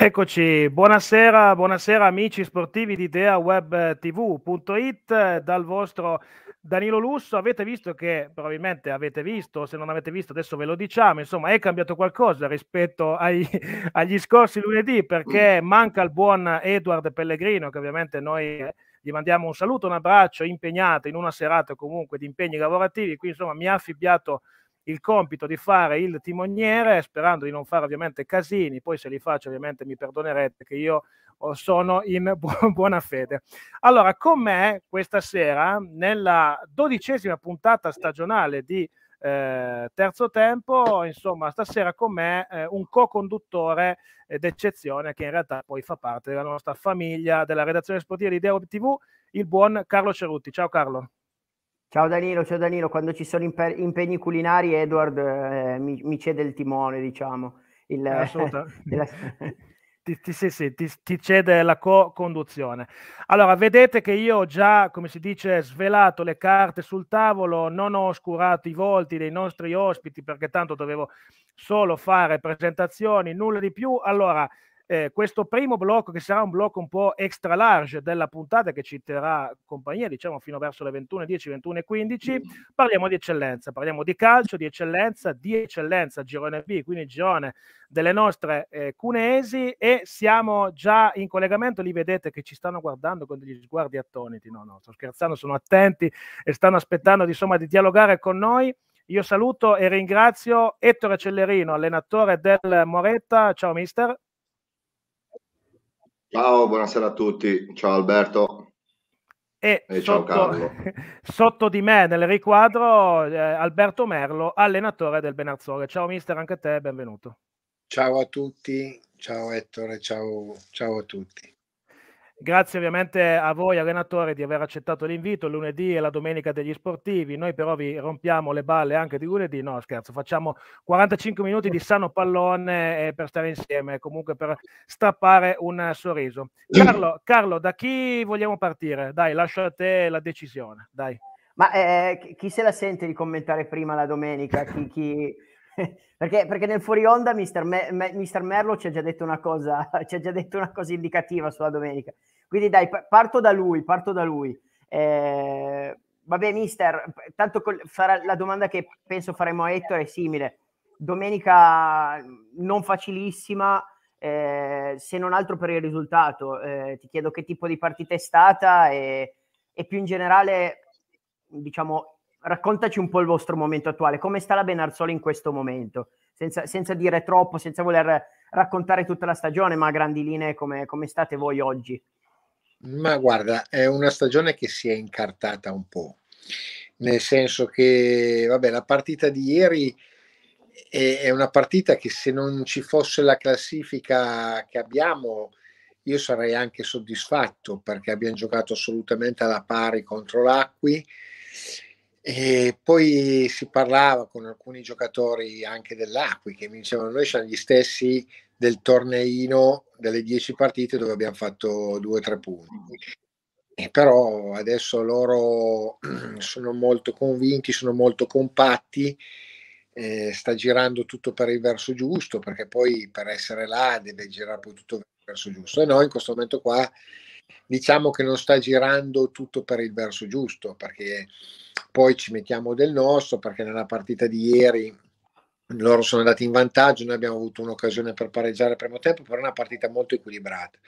Eccoci, buonasera, buonasera amici sportivi di ideawebtv.it eh, eh, dal vostro Danilo Lusso. Avete visto che probabilmente avete visto, se non avete visto adesso ve lo diciamo, insomma è cambiato qualcosa rispetto ai, agli scorsi lunedì perché mm. manca il buon Edward Pellegrino che ovviamente noi eh, gli mandiamo un saluto, un abbraccio, impegnato in una serata comunque di impegni lavorativi, qui insomma mi ha affibbiato il compito di fare il timoniere, sperando di non fare ovviamente casini, poi se li faccio ovviamente mi perdonerete che io oh, sono in bu- buona fede. Allora, con me questa sera, nella dodicesima puntata stagionale di eh, terzo tempo, insomma, stasera con me eh, un co-conduttore eh, d'eccezione che in realtà poi fa parte della nostra famiglia, della redazione sportiva di Deo TV, il buon Carlo Cerutti. Ciao Carlo. Ciao Danilo, ciao Danilo, quando ci sono impe- impegni culinari Edward eh, mi, mi, cede il timone, diciamo. Il, eh, ti, ti, sì, sì, ti, ti, cede la co-conduzione. Allora, vedete che io ho già, come si dice, svelato le carte sul tavolo, non ho oscurato i volti dei nostri ospiti perché tanto dovevo solo fare presentazioni, nulla di più. Allora, eh, questo primo blocco, che sarà un blocco un po' extra large della puntata che ci terrà compagnia, diciamo fino verso le 21.10, 21.15, parliamo di eccellenza, parliamo di calcio, di eccellenza, di eccellenza, girone B, quindi girone delle nostre eh, cunesi e siamo già in collegamento, li vedete che ci stanno guardando con degli sguardi attoniti, no, no, sto scherzando, sono attenti e stanno aspettando insomma, di dialogare con noi. Io saluto e ringrazio Ettore Cellerino, allenatore del Moretta. Ciao mister. Ciao, buonasera a tutti. Ciao Alberto. E, e sotto, ciao Carlo. Sotto di me nel riquadro eh, Alberto Merlo, allenatore del Benarzore. Ciao mister, anche a te, benvenuto. Ciao a tutti, ciao Ettore, ciao, ciao a tutti. Grazie ovviamente a voi allenatore di aver accettato l'invito. lunedì e la domenica degli sportivi. Noi però vi rompiamo le balle anche di lunedì. No, scherzo, facciamo 45 minuti di sano pallone eh, per stare insieme, comunque per strappare un sorriso. Carlo, Carlo da chi vogliamo partire? Dai, lascio a te la decisione. Dai. Ma eh, chi se la sente di commentare prima la domenica? Chi, chi perché, perché, nel fuori onda Mister, Me- Me- Merlo ci ha, già detto una cosa, ci ha già detto una cosa indicativa sulla domenica. Quindi dai, parto da lui, parto da lui. Eh, vabbè, Mister, tanto col- farà la domanda che penso faremo a Ettore è simile. Domenica non facilissima, eh, se non altro per il risultato. Eh, ti chiedo che tipo di partita è stata e, e più in generale, diciamo, raccontaci un po' il vostro momento attuale, come sta la Benarzoli in questo momento, senza, senza dire troppo, senza voler raccontare tutta la stagione, ma a grandi linee come, come state voi oggi. Ma guarda, è una stagione che si è incartata un po', nel senso che, vabbè, la partita di ieri è, è una partita che se non ci fosse la classifica che abbiamo, io sarei anche soddisfatto perché abbiamo giocato assolutamente alla pari contro l'Acqui e poi si parlava con alcuni giocatori anche dell'Aqui che mi dicevano noi siamo gli stessi del torneino delle 10 partite dove abbiamo fatto due o tre punti. Mm. E però adesso loro sono molto convinti, sono molto compatti, eh, sta girando tutto per il verso giusto, perché poi per essere là deve girare poi tutto verso giusto. E noi in questo momento qua diciamo che non sta girando tutto per il verso giusto, perché poi ci mettiamo del nostro perché nella partita di ieri loro sono andati in vantaggio, noi abbiamo avuto un'occasione per pareggiare il primo tempo, però è una partita molto equilibrata.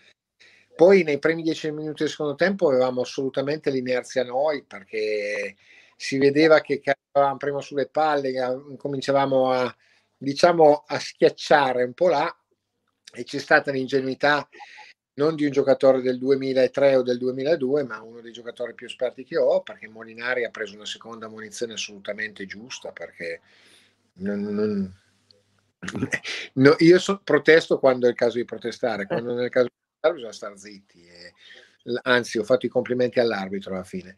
Poi nei primi dieci minuti del secondo tempo avevamo assolutamente l'inerzia noi perché si vedeva che eravamo prima sulle palle, eh, cominciavamo a, diciamo, a schiacciare un po' là e c'è stata l'ingenuità non di un giocatore del 2003 o del 2002, ma uno dei giocatori più esperti che ho, perché Molinari ha preso una seconda munizione assolutamente giusta, perché non, non, no, io so, protesto quando è il caso di protestare, eh. quando nel caso di protestare bisogna stare zitti, e, anzi ho fatto i complimenti all'arbitro alla fine.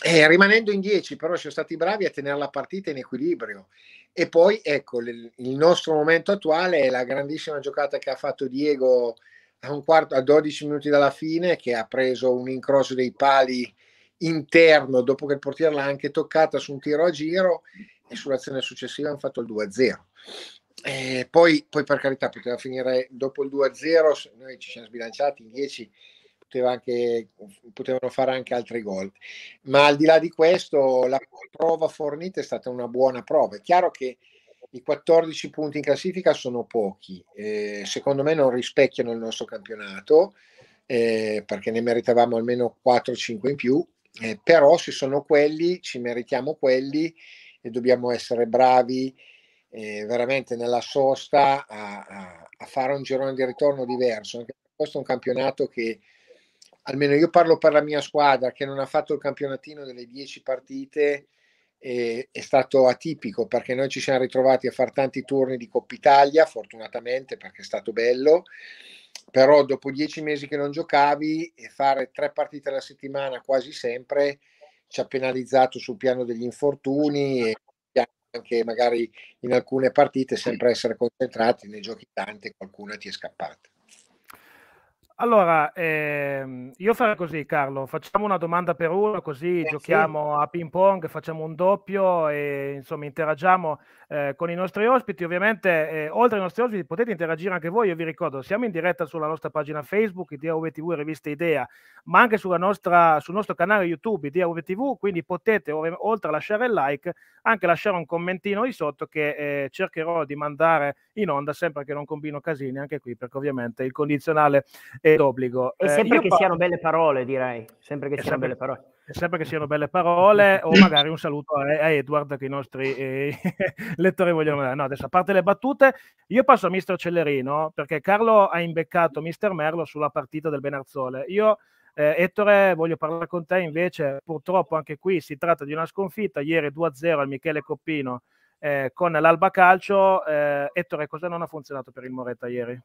Eh, rimanendo in 10, però sono stati bravi a tenere la partita in equilibrio. E poi, ecco, il nostro momento attuale è la grandissima giocata che ha fatto Diego a, un quarto, a 12 minuti dalla fine che ha preso un incrocio dei pali interno dopo che il portiere l'ha anche toccata su un tiro a giro e sull'azione successiva hanno fatto il 2-0. Poi, poi, per carità poteva finire dopo il 2-0, noi ci siamo sbilanciati in 10, poteva anche, potevano fare anche altri gol. Ma al di là di questo la prova fornita è stata una buona prova. È chiaro che i 14 punti in classifica sono pochi, eh, secondo me non rispecchiano il nostro campionato eh, perché ne meritavamo almeno 4-5 in più, eh, però se sono quelli ci meritiamo quelli e dobbiamo essere bravi eh, veramente nella sosta a, a, a, fare un girone di ritorno diverso. Anche questo è un campionato che, almeno io parlo per la mia squadra, che non ha fatto il campionatino delle 10 partite è, è stato atipico perché noi ci siamo ritrovati a fare tanti turni di Coppa Italia, fortunatamente perché è stato bello, però dopo dieci mesi che non giocavi e fare tre partite alla settimana quasi sempre ci ha penalizzato sul piano degli infortuni e anche magari in alcune partite sempre essere concentrati, ne giochi tante, qualcuna ti è scappata. Allora, ehm, io farei così, Carlo. Facciamo una domanda per uno, così eh, giochiamo sì. a ping pong, facciamo un doppio e insomma interagiamo eh, con i nostri ospiti. Ovviamente, eh, oltre ai nostri ospiti, potete interagire anche voi. Io vi ricordo, siamo in diretta sulla nostra pagina Facebook, Idea UVTV Rivista Idea, ma anche nostra, sul nostro canale YouTube, Idea UVTV. Quindi potete, oltre a lasciare il like, anche lasciare un commentino lì sotto che eh, cercherò di mandare in onda sempre che non combino casini anche qui, perché ovviamente il condizionale è d'obbligo. E eh, sempre che parlo... siano belle parole, direi. Sempre che siano sempre... belle parole sempre che siano belle parole o magari un saluto a, a Edward che i nostri eh, lettori vogliono dare. No, adesso a parte le battute, io passo a Mister Cellerino perché Carlo ha imbeccato Mister Merlo sulla partita del Benarzole. Io eh, Ettore, voglio parlare con te invece, purtroppo anche qui si tratta di una sconfitta, ieri 2-0 al Michele Coppino eh, con l'Alba Calcio. Eh, Ettore, cosa non ha funzionato per il Moretta ieri?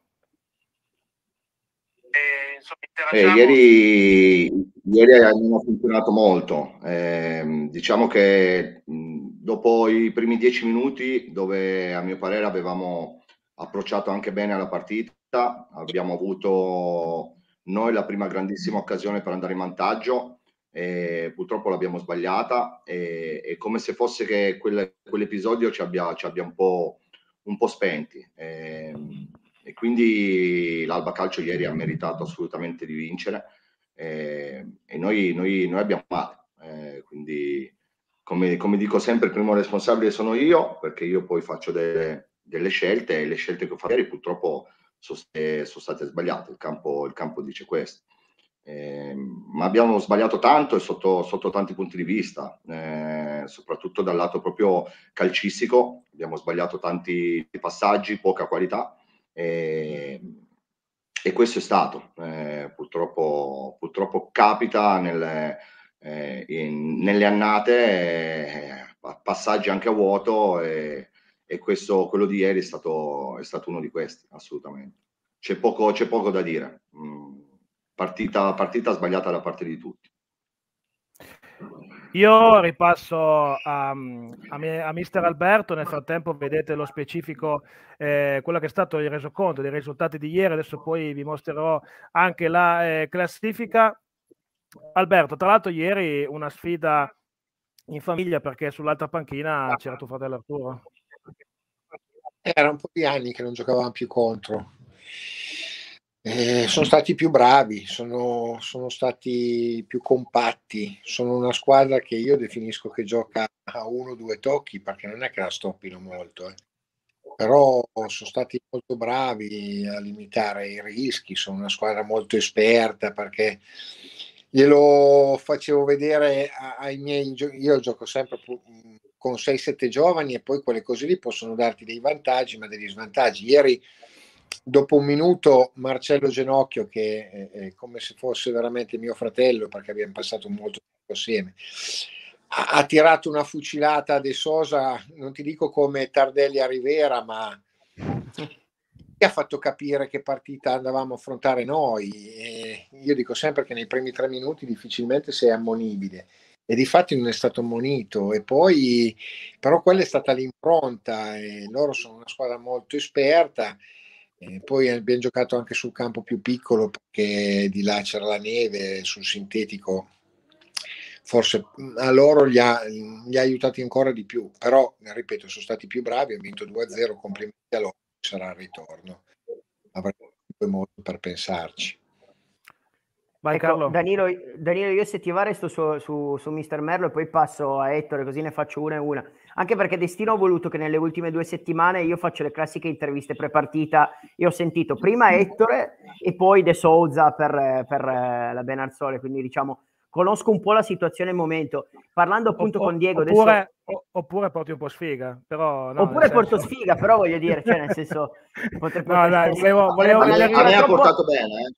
insomma, eh, ieri, ieri hanno funzionato molto. Eh, diciamo che mh, dopo i primi dieci minuti, dove a mio parere avevamo approcciato anche bene alla partita, abbiamo avuto noi la prima grandissima occasione per andare in vantaggio. E purtroppo l'abbiamo sbagliata e, è come se fosse che quel, quell'episodio ci abbia, ci abbia un po' un po' spenti. Eh, e quindi l'Alba Calcio ieri ha meritato assolutamente di vincere eh, e noi, noi, noi, abbiamo male. Eh, quindi, come, come, dico sempre, il primo responsabile sono io, perché io poi faccio delle, delle scelte e le scelte che ho fatto ieri purtroppo sono, sono state sbagliate, il campo, il campo dice questo. Eh, ma abbiamo sbagliato tanto e sotto, sotto tanti punti di vista, eh, soprattutto dal lato proprio calcistico, abbiamo sbagliato tanti passaggi, poca qualità e, ehm, e questo è stato, eh, purtroppo, purtroppo capita nel, eh, in, nelle annate, eh, passaggi anche a vuoto e, e, questo, quello di ieri è stato, è stato uno di questi, assolutamente. C'è poco, c'è poco da dire, mm, partita, partita sbagliata da parte di tutti. Io ripasso a, a, a, Mister Alberto, nel frattempo vedete lo specifico, eh, quello che è stato il resoconto dei risultati di ieri, adesso poi vi mostrerò anche la eh, classifica. Alberto, tra l'altro ieri una sfida in famiglia perché sull'altra panchina c'era tuo fratello Arturo. Era un po' di anni che non giocavamo più contro. Eh, sono stati più bravi, sono, sono, stati più compatti, sono una squadra che io definisco che gioca a uno o due tocchi perché non è che la stoppino molto, eh. però sono stati molto bravi a limitare i rischi, sono una squadra molto esperta perché glielo facevo vedere ai miei, io gioco sempre con 6-7 giovani e poi quelle cose lì possono darti dei vantaggi ma degli svantaggi. Ieri dopo un minuto Marcello Genocchio, che è come se fosse veramente mio fratello, perché abbiamo passato molto tempo assieme, ha, ha tirato una fucilata a De Sosa, non ti dico come Tardelli a Rivera, ma ha fatto capire che partita andavamo a affrontare noi. E io dico sempre che nei primi tre minuti difficilmente sei ammonibile. E di fatti non è stato ammonito. E poi, però, quella è stata l'impronta. E loro sono una squadra molto esperta e poi abbiamo giocato anche sul campo più piccolo perché di là c'era la neve, sul sintetico forse a loro gli ha, gli ha aiutati ancora di più, però ripeto sono stati più bravi, ha vinto 2-0, complimenti a loro, sarà il ritorno. Avremo molto per pensarci. Vai ecco, Carlo. Danilo, Danilo, io se ti va resto su, su, su Mister Merlo e poi passo a Ettore così ne faccio una e una anche perché Destino ha voluto che nelle ultime due settimane io faccio le classiche interviste pre-partita e ho sentito prima Ettore e poi De Souza per, per eh, la Benarzole, quindi diciamo conosco un po' la situazione al momento. Parlando appunto o, con Diego oppure, adesso... oppure porti un po' sfiga, però... No, oppure senso... porto sfiga, però voglio dire, cioè nel senso... Poter, poter no, dai, volevo... volevo a me, a me troppo... ha portato bene, eh.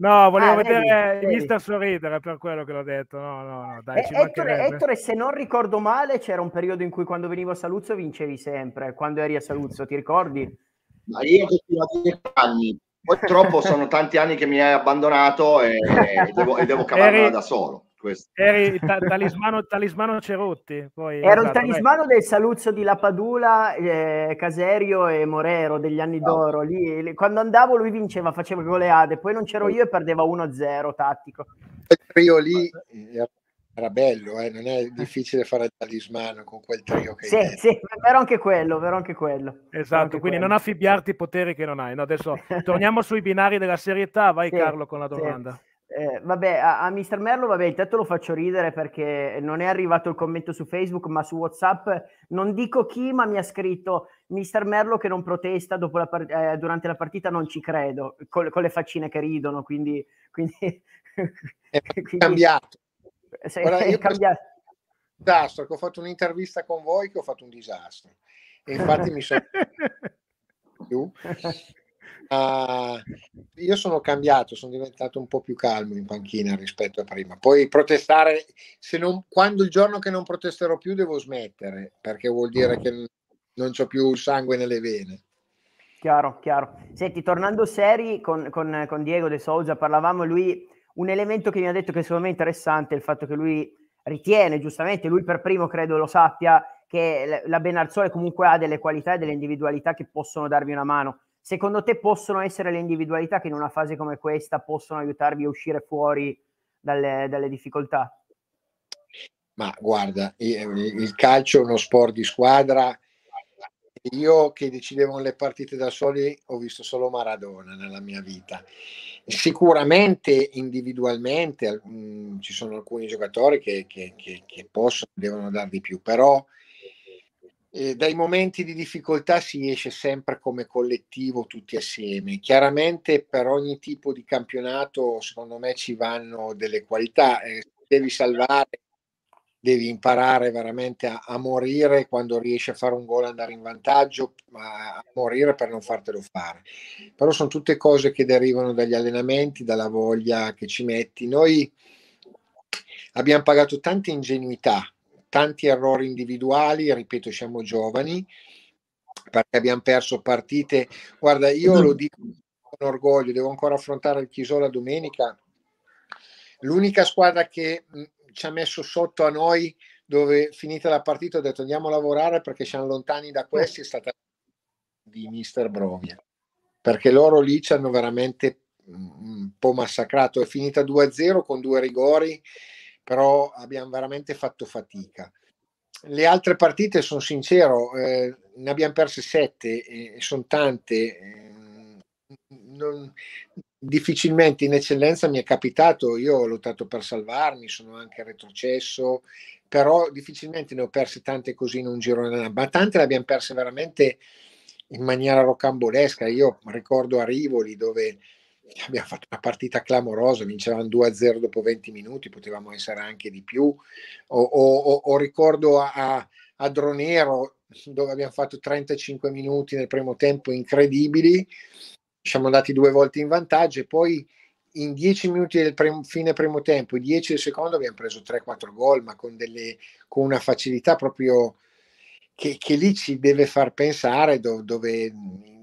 No, volevo ah, vedere vedi, vedi. Mister sorridere per quello che l'ho detto. No, no, no, dai, e, Ettore, Ettore, se non ricordo male, c'era un periodo in cui quando venivo a Saluzzo vincevi sempre, quando eri a Saluzzo, ti ricordi? Ma io fino a dieci anni. Purtroppo sono tanti anni che mi hai abbandonato e, e devo, e devo cavarmela eri... da solo questo. Eri ta- talismano, talismano Cerotti. Poi, Ero esatto, il talismano beh. del Saluzzo di Lapadula, eh, Caserio e Morero degli anni esatto. d'oro. Lì, lì, quando andavo lui vinceva, faceva goleade, poi non c'ero io e perdeva 1-0 tattico. Il trio lì era bello, eh, non è eh. difficile fare il talismano con quel trio che sì, hai sì, vero anche quello, vero anche quello. Esatto, anche quindi quello. non affibbiarti i poteri che non hai. No, adesso torniamo sui binari della serietà, vai sì, Carlo con la domanda. Sì. Eh, vabbè, a, a Mister Merlo, vabbè, intanto lo faccio ridere perché non è arrivato il commento su Facebook, ma su WhatsApp non dico chi, ma mi ha scritto Mister Merlo che non protesta la part- eh, durante la partita, non ci credo, col- con le faccine che ridono, quindi... quindi, è quindi cambiato. Sei, Guarda, è cambiato. Disastro, che ho fatto un'intervista con voi che ho fatto un disastro. E infatti mi sono... Ah, io sono cambiato, sono diventato un po' più calmo in panchina rispetto a prima. Poi protestare, se non, quando il giorno che non protesterò più devo smettere, perché vuol dire ah. che non ho più il sangue nelle vene. Chiaro, chiaro. Senti, tornando seri con, con, con Diego De Souza, parlavamo lui, un elemento che mi ha detto che secondo me è interessante è il fatto che lui ritiene, giustamente, lui per primo credo lo sappia, che la Benarzole comunque ha delle qualità e delle individualità che possono darvi una mano Secondo te possono essere le individualità che in una fase come questa possono aiutarvi a uscire fuori dalle, dalle difficoltà? Ma guarda, eh, il calcio è uno sport di squadra. Io che decidevo le partite da soli ho visto solo Maradona nella mia vita. Sicuramente individualmente mh, mm, ci sono alcuni giocatori che, che, che, che possono, devono dar di più, però eh, dai momenti di difficoltà si esce sempre come collettivo tutti assieme. Chiaramente per ogni tipo di campionato secondo me ci vanno delle qualità, eh, devi salvare, devi imparare veramente a, a, morire quando riesci a fare un gol andare in vantaggio, ma a morire per non fartelo fare. Però sono tutte cose che derivano dagli allenamenti, dalla voglia che ci metti. Noi abbiamo pagato tanta ingenuità tanti errori individuali, ripeto, siamo giovani, perché abbiamo perso partite. Guarda, io lo dico con orgoglio, devo ancora affrontare il Chisola domenica. L'unica squadra che ci ha messo sotto a noi dove finita la partita ho detto andiamo a lavorare perché siamo lontani da questi è stata di mister Brovia perché loro lì ci hanno veramente un po' massacrato è finita 2-0 con due rigori però abbiamo veramente fatto fatica. Le altre partite, sono sincero, eh, ne abbiamo perse sette e eh, sono tante. Eh, non, difficilmente in eccellenza mi è capitato, io ho lottato per salvarmi, sono anche retrocesso, però difficilmente ne ho perse tante così in un girone, ma tante le abbiamo perse veramente in maniera rocambolesca. Io ricordo a Rivoli dove abbiamo fatto una partita clamorosa, vincevamo 2-0 dopo 20 minuti, potevamo essere anche di più. O, o, o ricordo a, a Dronero dove abbiamo fatto 35 minuti nel primo tempo incredibili, siamo andati due volte in vantaggio e poi in 10 minuti del primo, fine primo tempo, 10 del secondo abbiamo preso 3-4 gol, ma con, delle, con una facilità proprio che, che, lì ci deve far pensare do, dove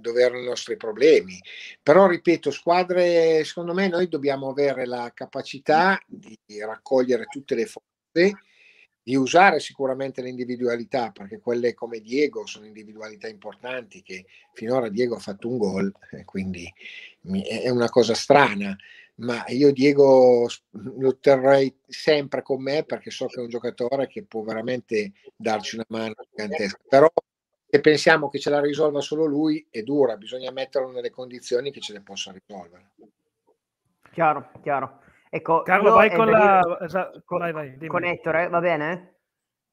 dove erano i nostri problemi. Però, ripeto, squadre, secondo me noi dobbiamo avere la capacità di raccogliere tutte le forze, di usare sicuramente le individualità, perché quelle come Diego sono individualità importanti, che finora Diego ha fatto un gol, quindi è una cosa strana ma io Diego lo terrei sempre con me perché so che è un giocatore che può veramente darci una mano gigantesca. Però se pensiamo che ce la risolva solo lui è dura, bisogna metterlo nelle condizioni che ce le possa risolvere. Chiaro, chiaro. Ecco, Carlo, vai con, la... esatto, con, vai, vai, con Ettore, va bene?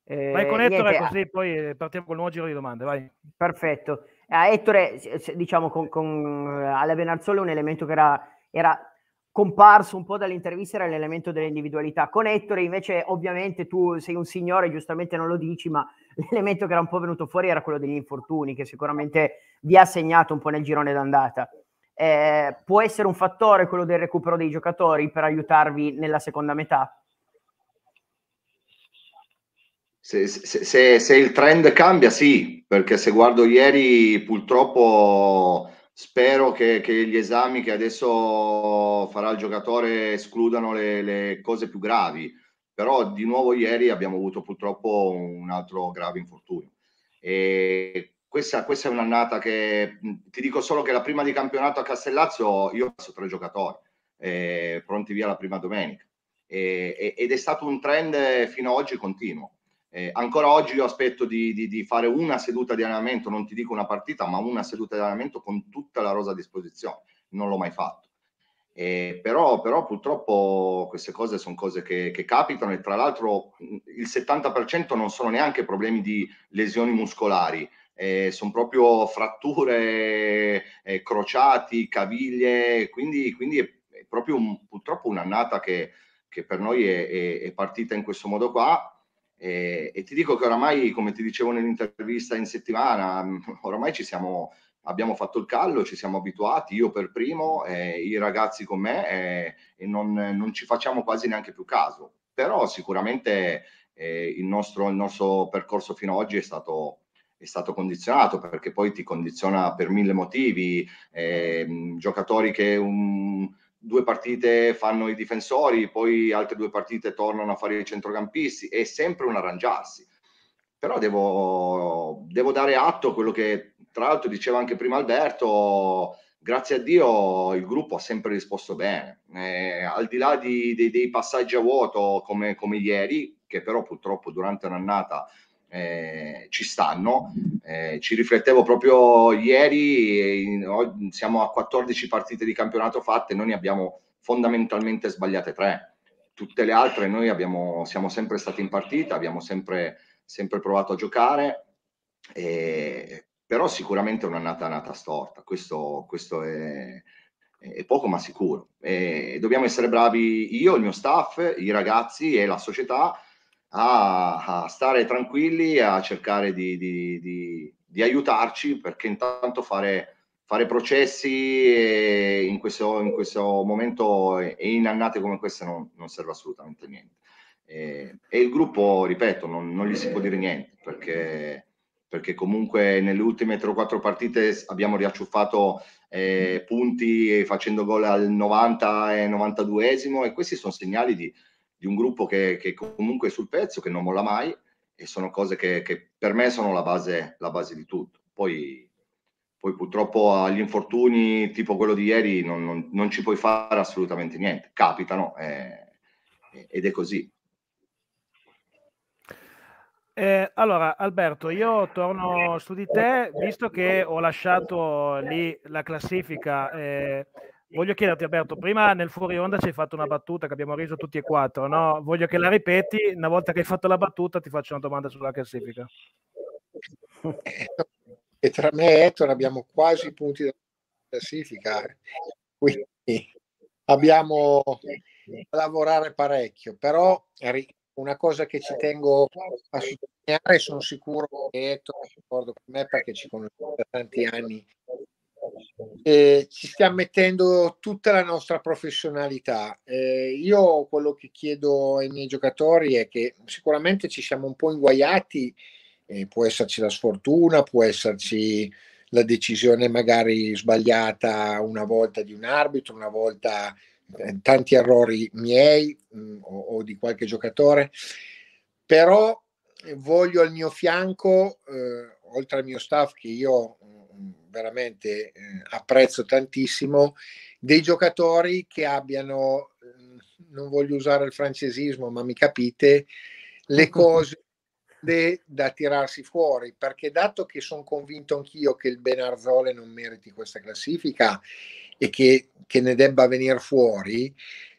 Eh, vai con Ettore niente, così poi eh, partiamo con col nuovo giro di domande, vai. Perfetto. Eh, Ettore, diciamo, con, con, eh, alla Benarzolo un elemento che era, era comparso un po' dall'intervista era l'elemento dell'individualità. Con Ettore invece ovviamente tu sei un signore, giustamente non lo dici, ma l'elemento che era un po' venuto fuori era quello degli infortuni, che sicuramente vi ha segnato un po' nel girone d'andata. Eh, può essere un fattore quello del recupero dei giocatori per aiutarvi nella seconda metà? Se, se, se, se il trend cambia sì, perché se guardo ieri purtroppo spero che, che, gli esami che adesso farà il giocatore escludano le, le, cose più gravi, però di nuovo ieri abbiamo avuto purtroppo un altro grave infortunio. E questa, questa è un'annata che ti dico solo che la prima di campionato a Castellazzo io ho messo tre giocatori, eh, pronti via la prima domenica. E, ed è stato un trend fino ad oggi continuo. Eh, ancora oggi io aspetto di, di, di, fare una seduta di allenamento, non ti dico una partita, ma una seduta di allenamento con tutta la rosa a disposizione. Non l'ho mai fatto. Eh, però, però, purtroppo queste cose sono cose che, che, capitano e tra l'altro il 70% non sono neanche problemi di lesioni muscolari, eh, sono proprio fratture, eh, crociati, caviglie, quindi, quindi è, è, proprio un, purtroppo un'annata che, che per noi è, è, è partita in questo modo qua e, eh, e, ti dico che oramai, come ti dicevo nell'intervista in settimana, oramai ci siamo, abbiamo fatto il callo, ci siamo abituati, io per primo, eh, i ragazzi con me, eh, e non, non, ci facciamo quasi neanche più caso. Però sicuramente eh, il, nostro, il, nostro, percorso fino ad oggi è stato, è stato condizionato perché poi ti condiziona per mille motivi, ehm, giocatori che un, due partite fanno i difensori, poi altre due partite tornano a fare i centrocampisti, è sempre un arrangiarsi. Però devo, devo dare atto a quello che tra l'altro diceva anche prima Alberto, grazie a Dio il gruppo ha sempre risposto bene, eh, al di là di, di, dei passaggi a vuoto come, come ieri, che però purtroppo durante un'annata eh, ci stanno. Eh, ci riflettevo proprio ieri, in, siamo a 14 partite di campionato fatte, noi ne abbiamo fondamentalmente sbagliate tre. Tutte le altre noi abbiamo, siamo sempre stati in partita, abbiamo sempre, sempre provato a giocare, eh, però sicuramente è un'annata nata storta, questo, questo è, è, poco ma sicuro. dobbiamo essere bravi io, il mio staff, i ragazzi e la società a, a stare tranquilli, a cercare di, di, di, di aiutarci, perché intanto fare, fare processi in questo, in questo, momento e in annate come queste non, non serve assolutamente a niente. E, e, il gruppo, ripeto, non, non, gli si può dire niente, perché, perché comunque nelle ultime 3 o 4 partite abbiamo riacciuffato eh, punti facendo gol al 90 e 92esimo e questi sono segnali di di un gruppo che, che comunque è sul pezzo, che non molla mai e sono cose che, che per me sono la base, la base di tutto. Poi, poi, purtroppo agli infortuni tipo quello di ieri non, non, non ci puoi fare assolutamente niente, capitano eh, eh ed è così. Eh, allora, Alberto, io torno su di te, visto che ho lasciato lì la classifica. Eh, Voglio chiederti, Alberto, prima nel fuori onda ci hai fatto una battuta che abbiamo riso tutti e quattro, no? Voglio che la ripeti, una volta che hai fatto la battuta ti faccio una domanda sulla classifica. E tra me e Ettore abbiamo quasi punti da classifica, quindi abbiamo da lavorare parecchio, però una cosa che ci tengo a sottolineare, sono sicuro che Ettore è d'accordo con me perché ci conosciamo da tanti anni, eh, ci stiamo mettendo tutta la nostra professionalità. Eh, io quello che chiedo ai miei giocatori è che sicuramente ci siamo un po' inguaiati, eh, può esserci la sfortuna, può esserci la decisione magari sbagliata una volta di un arbitro, una volta eh, tanti errori miei mh, mm, o, o di qualche giocatore, però voglio al mio fianco, eh, oltre al mio staff che io mm, veramente eh, apprezzo tantissimo, dei giocatori che abbiano, eh, non voglio usare il francesismo, ma mi capite, le cose da tirarsi fuori, perché dato che sono convinto anch'io che il Benarzole non meriti questa classifica e che, che ne debba venire fuori,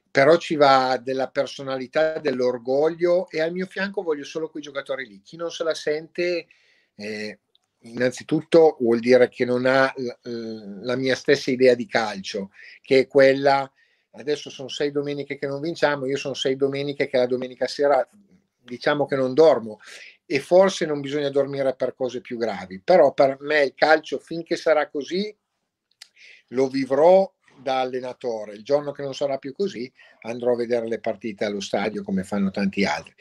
però ci va della personalità, dell'orgoglio e al mio fianco voglio solo quei giocatori lì. Chi non se la sente eh, innanzitutto vuol dire che non ha la mia stessa idea di calcio, che è quella, adesso sono sei domeniche che non vinciamo, io sono sei domeniche che la domenica sera diciamo che non dormo e forse non bisogna dormire per cose più gravi, però per me il calcio finché sarà così lo vivrò da allenatore. Il giorno che non sarà più così andrò a vedere le partite allo stadio come fanno tanti altri.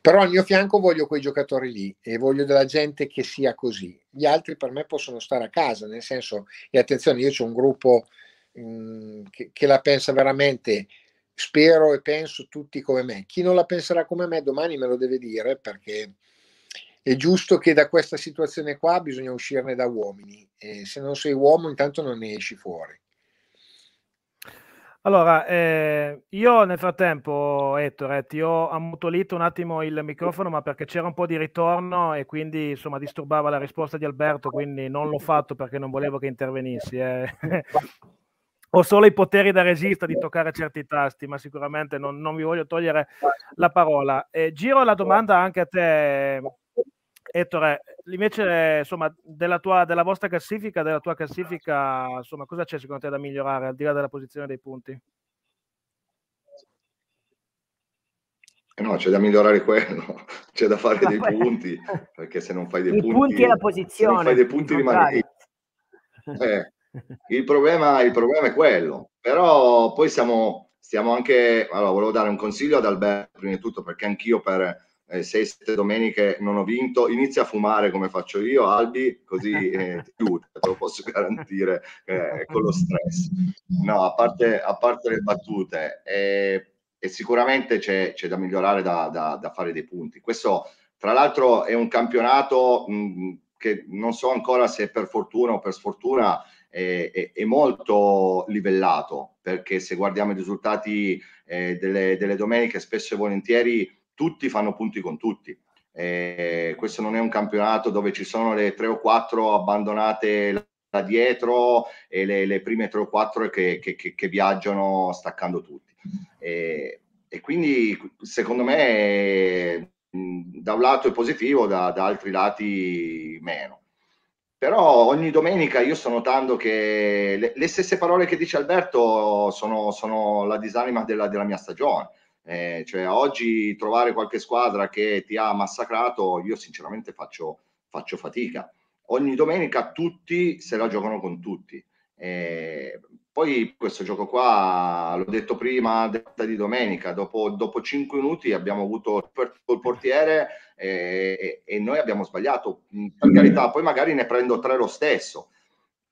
Però al mio fianco voglio quei giocatori lì e voglio della gente che sia così. Gli altri per me possono stare a casa, nel senso, e attenzione, io c'ho un gruppo mh, mhmm, che, che la pensa veramente, spero e penso tutti come me. Chi non la penserà come me domani me lo deve dire perché è giusto che da questa situazione qua bisogna uscirne da uomini e se non sei uomo intanto non ne esci fuori. Allora, eh, io nel frattempo, Ettore, ti ho ammutolito un attimo il microfono, ma perché c'era un po' di ritorno e quindi insomma disturbava la risposta di Alberto, quindi non l'ho fatto perché non volevo che intervenissi. Eh. ho solo i poteri da regista di toccare certi tasti, ma sicuramente non, non vi voglio togliere la parola. Eh, giro la domanda anche a te, Ettore, invece insomma, della, tua, della vostra classifica, della tua classifica, insomma, cosa c'è secondo te da migliorare al di là della posizione dei punti? No, c'è da migliorare quello, c'è da fare Ma ah, dei poi... punti, perché se non fai dei I punti... punti e la posizione. Se fai dei punti rimani eh, il, problema, il, problema, è quello, però poi siamo, stiamo anche... Allora, volevo dare un consiglio ad Alberto, prima di tutto, perché anch'io per sei, eh, sette domeniche non ho vinto, inizia a fumare come faccio io, Albi, così eh, ti te lo posso garantire eh, con lo stress. No, a parte, a parte le battute, eh, e sicuramente c'è, c'è da migliorare, da, da, da, fare dei punti. Questo, tra l'altro, è un campionato mh, che non so ancora se per fortuna o per sfortuna è, è, molto livellato perché se guardiamo i risultati eh, delle, delle, domeniche spesso e volentieri tutti fanno punti con tutti. Eh, questo non è un campionato dove ci sono le tre o quattro abbandonate là dietro e le, le prime tre o quattro che, che, che, che viaggiano staccando tutti. Eh, e quindi secondo me da un lato è positivo, da, da altri lati meno però ogni domenica io sto notando che le, le stesse parole che dice Alberto sono, sono la disanima della, della, mia stagione. Eh, cioè, oggi trovare qualche squadra che ti ha massacrato, io sinceramente faccio, faccio fatica. Ogni domenica tutti se la giocano con tutti. Eh, poi questo gioco qua, l'ho detto prima, di domenica, dopo, dopo 5 minuti abbiamo avuto il portiere e, eh, e, e noi abbiamo sbagliato. Per carità, poi magari ne prendo tre lo stesso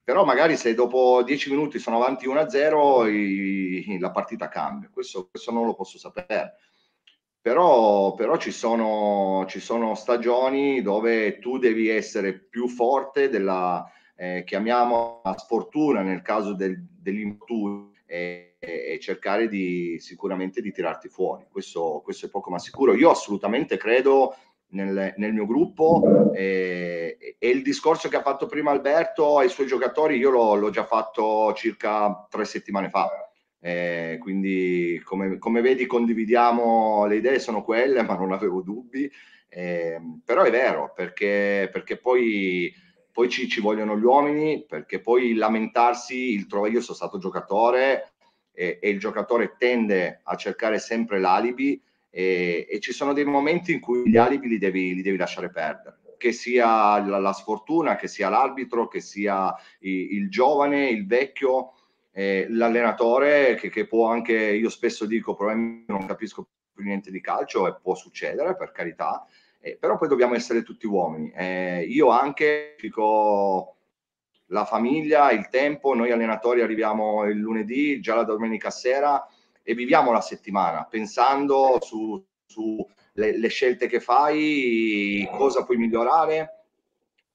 però magari se dopo 10 minuti sono avanti 1-0 la partita cambia, questo, questo, non lo posso sapere. Però, però ci, sono, ci, sono, stagioni dove tu devi essere più forte della, eh, chiamiamo la sfortuna nel caso del, dell'infortunio e, e, cercare di, sicuramente di tirarti fuori. Questo, questo è poco ma sicuro. Io assolutamente credo nel, nel mio gruppo e, e, il discorso che ha fatto prima Alberto ai suoi giocatori io l'ho, l'ho già fatto circa tre settimane fa. Eh, quindi come, come, vedi condividiamo le idee sono quelle ma non avevo dubbi eh, però è vero perché, perché poi, poi ci, ci, vogliono gli uomini perché poi lamentarsi il trovo io sono stato giocatore eh, e, il giocatore tende a cercare sempre l'alibi e, e, ci sono dei momenti in cui gli alibi li devi, li devi lasciare perdere che sia la, la, sfortuna, che sia l'arbitro, che sia il, il giovane, il vecchio, eh, l'allenatore che, che, può anche, io spesso dico, probabilmente non capisco più niente di calcio e può succedere, per carità, eh, però poi dobbiamo essere tutti uomini. Eh, io anche dico la famiglia, il tempo, noi allenatori arriviamo il lunedì, già la domenica sera e viviamo la settimana pensando su, su le, le, scelte che fai, cosa puoi migliorare.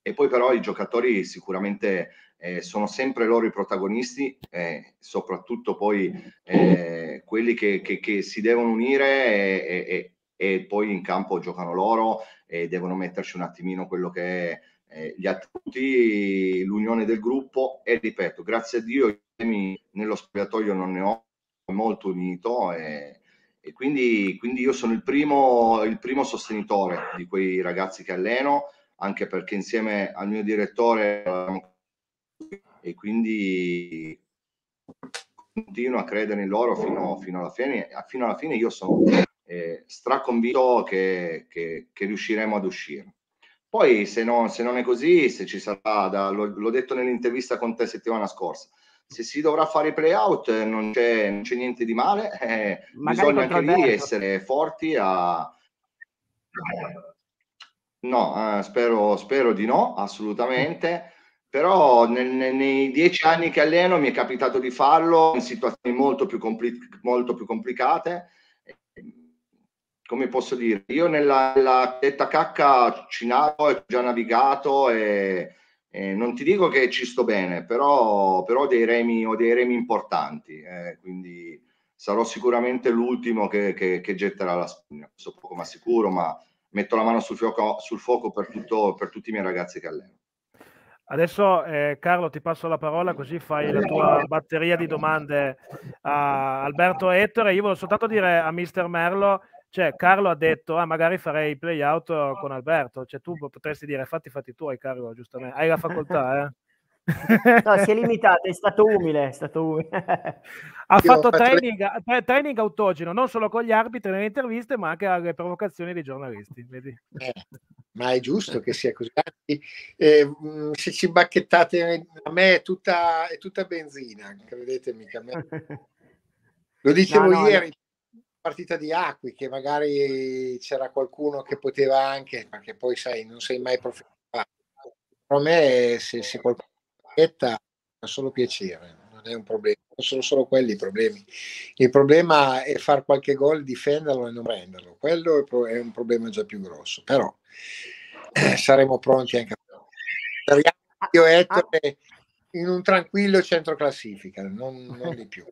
E poi però i giocatori sicuramente eh, sono sempre loro i protagonisti, eh, soprattutto poi eh, quelli che, che, che, si devono unire e, e, e, poi in campo giocano loro e devono metterci un attimino quello che è eh, gli attributi, l'unione del gruppo e ripeto, grazie a Dio io nello spogliatoio non ne ho, molto unito e, e quindi, quindi, io sono il primo, il primo sostenitore di quei ragazzi che alleno, anche perché insieme al mio direttore e quindi continuo a credere in loro fino, fino, alla, fine, fino alla fine. Io sono eh, straconvinto che, che, che, riusciremo ad uscire. Poi se, no, se non è così, se ci sarà, da, l'ho, l'ho detto nell'intervista con te settimana scorsa, se si dovrà fare i playout eh, non c'è, non c'è niente di male, eh, bisogna anche lì Alberto. essere forti a... No, eh, spero, spero, di no, assolutamente, però nel, nei dieci anni che alleno mi è capitato di farlo in situazioni molto più, compli- molto più complicate. Come posso dire, io nella, nella detta cacca ci navigo ho già navigato e eh, non ti dico che ci sto bene, però, però ho, dei remi, ho dei remi importanti, eh, quindi sarò sicuramente l'ultimo che, che, che getterà la spugna, questo poco ma sicuro, ma metto la mano sul fuoco, sul fuoco per, tutto, per, tutti i miei ragazzi che alleno. Adesso eh, Carlo ti passo la parola così fai la tua batteria di domande a Alberto Ettore. Io volevo soltanto dire a Mister Merlo cioè, Carlo ha detto, ah, magari farei il play out eh, con Alberto. Cioè, tu potresti dire, fatti fatti tuoi, Carlo, giustamente. Hai la facoltà, eh? no, si è limitato, è stato umile. È stato umile. ha Io fatto training, le... training, autogeno non solo con gli arbitri nelle interviste, ma anche alle provocazioni dei giornalisti. Eh, ma è giusto che sia così. Eh, mm, se ci bacchettate a me è tutta, è tutta benzina, credetemi. Che a me... Lo dicevo no, no, ieri, partita di acqui che magari c'era qualcuno che poteva anche, perché poi sai, non sei mai professionista. Per me se, se qualcuno fa solo piacere, non è un problema, non sono solo quelli i problemi. Il problema è far qualche gol, difenderlo e non prenderlo, quello è un problema già più grosso, però eh, saremo pronti anche a... Io ah, ah. Ettore in un tranquillo centro classifica, non, non di più.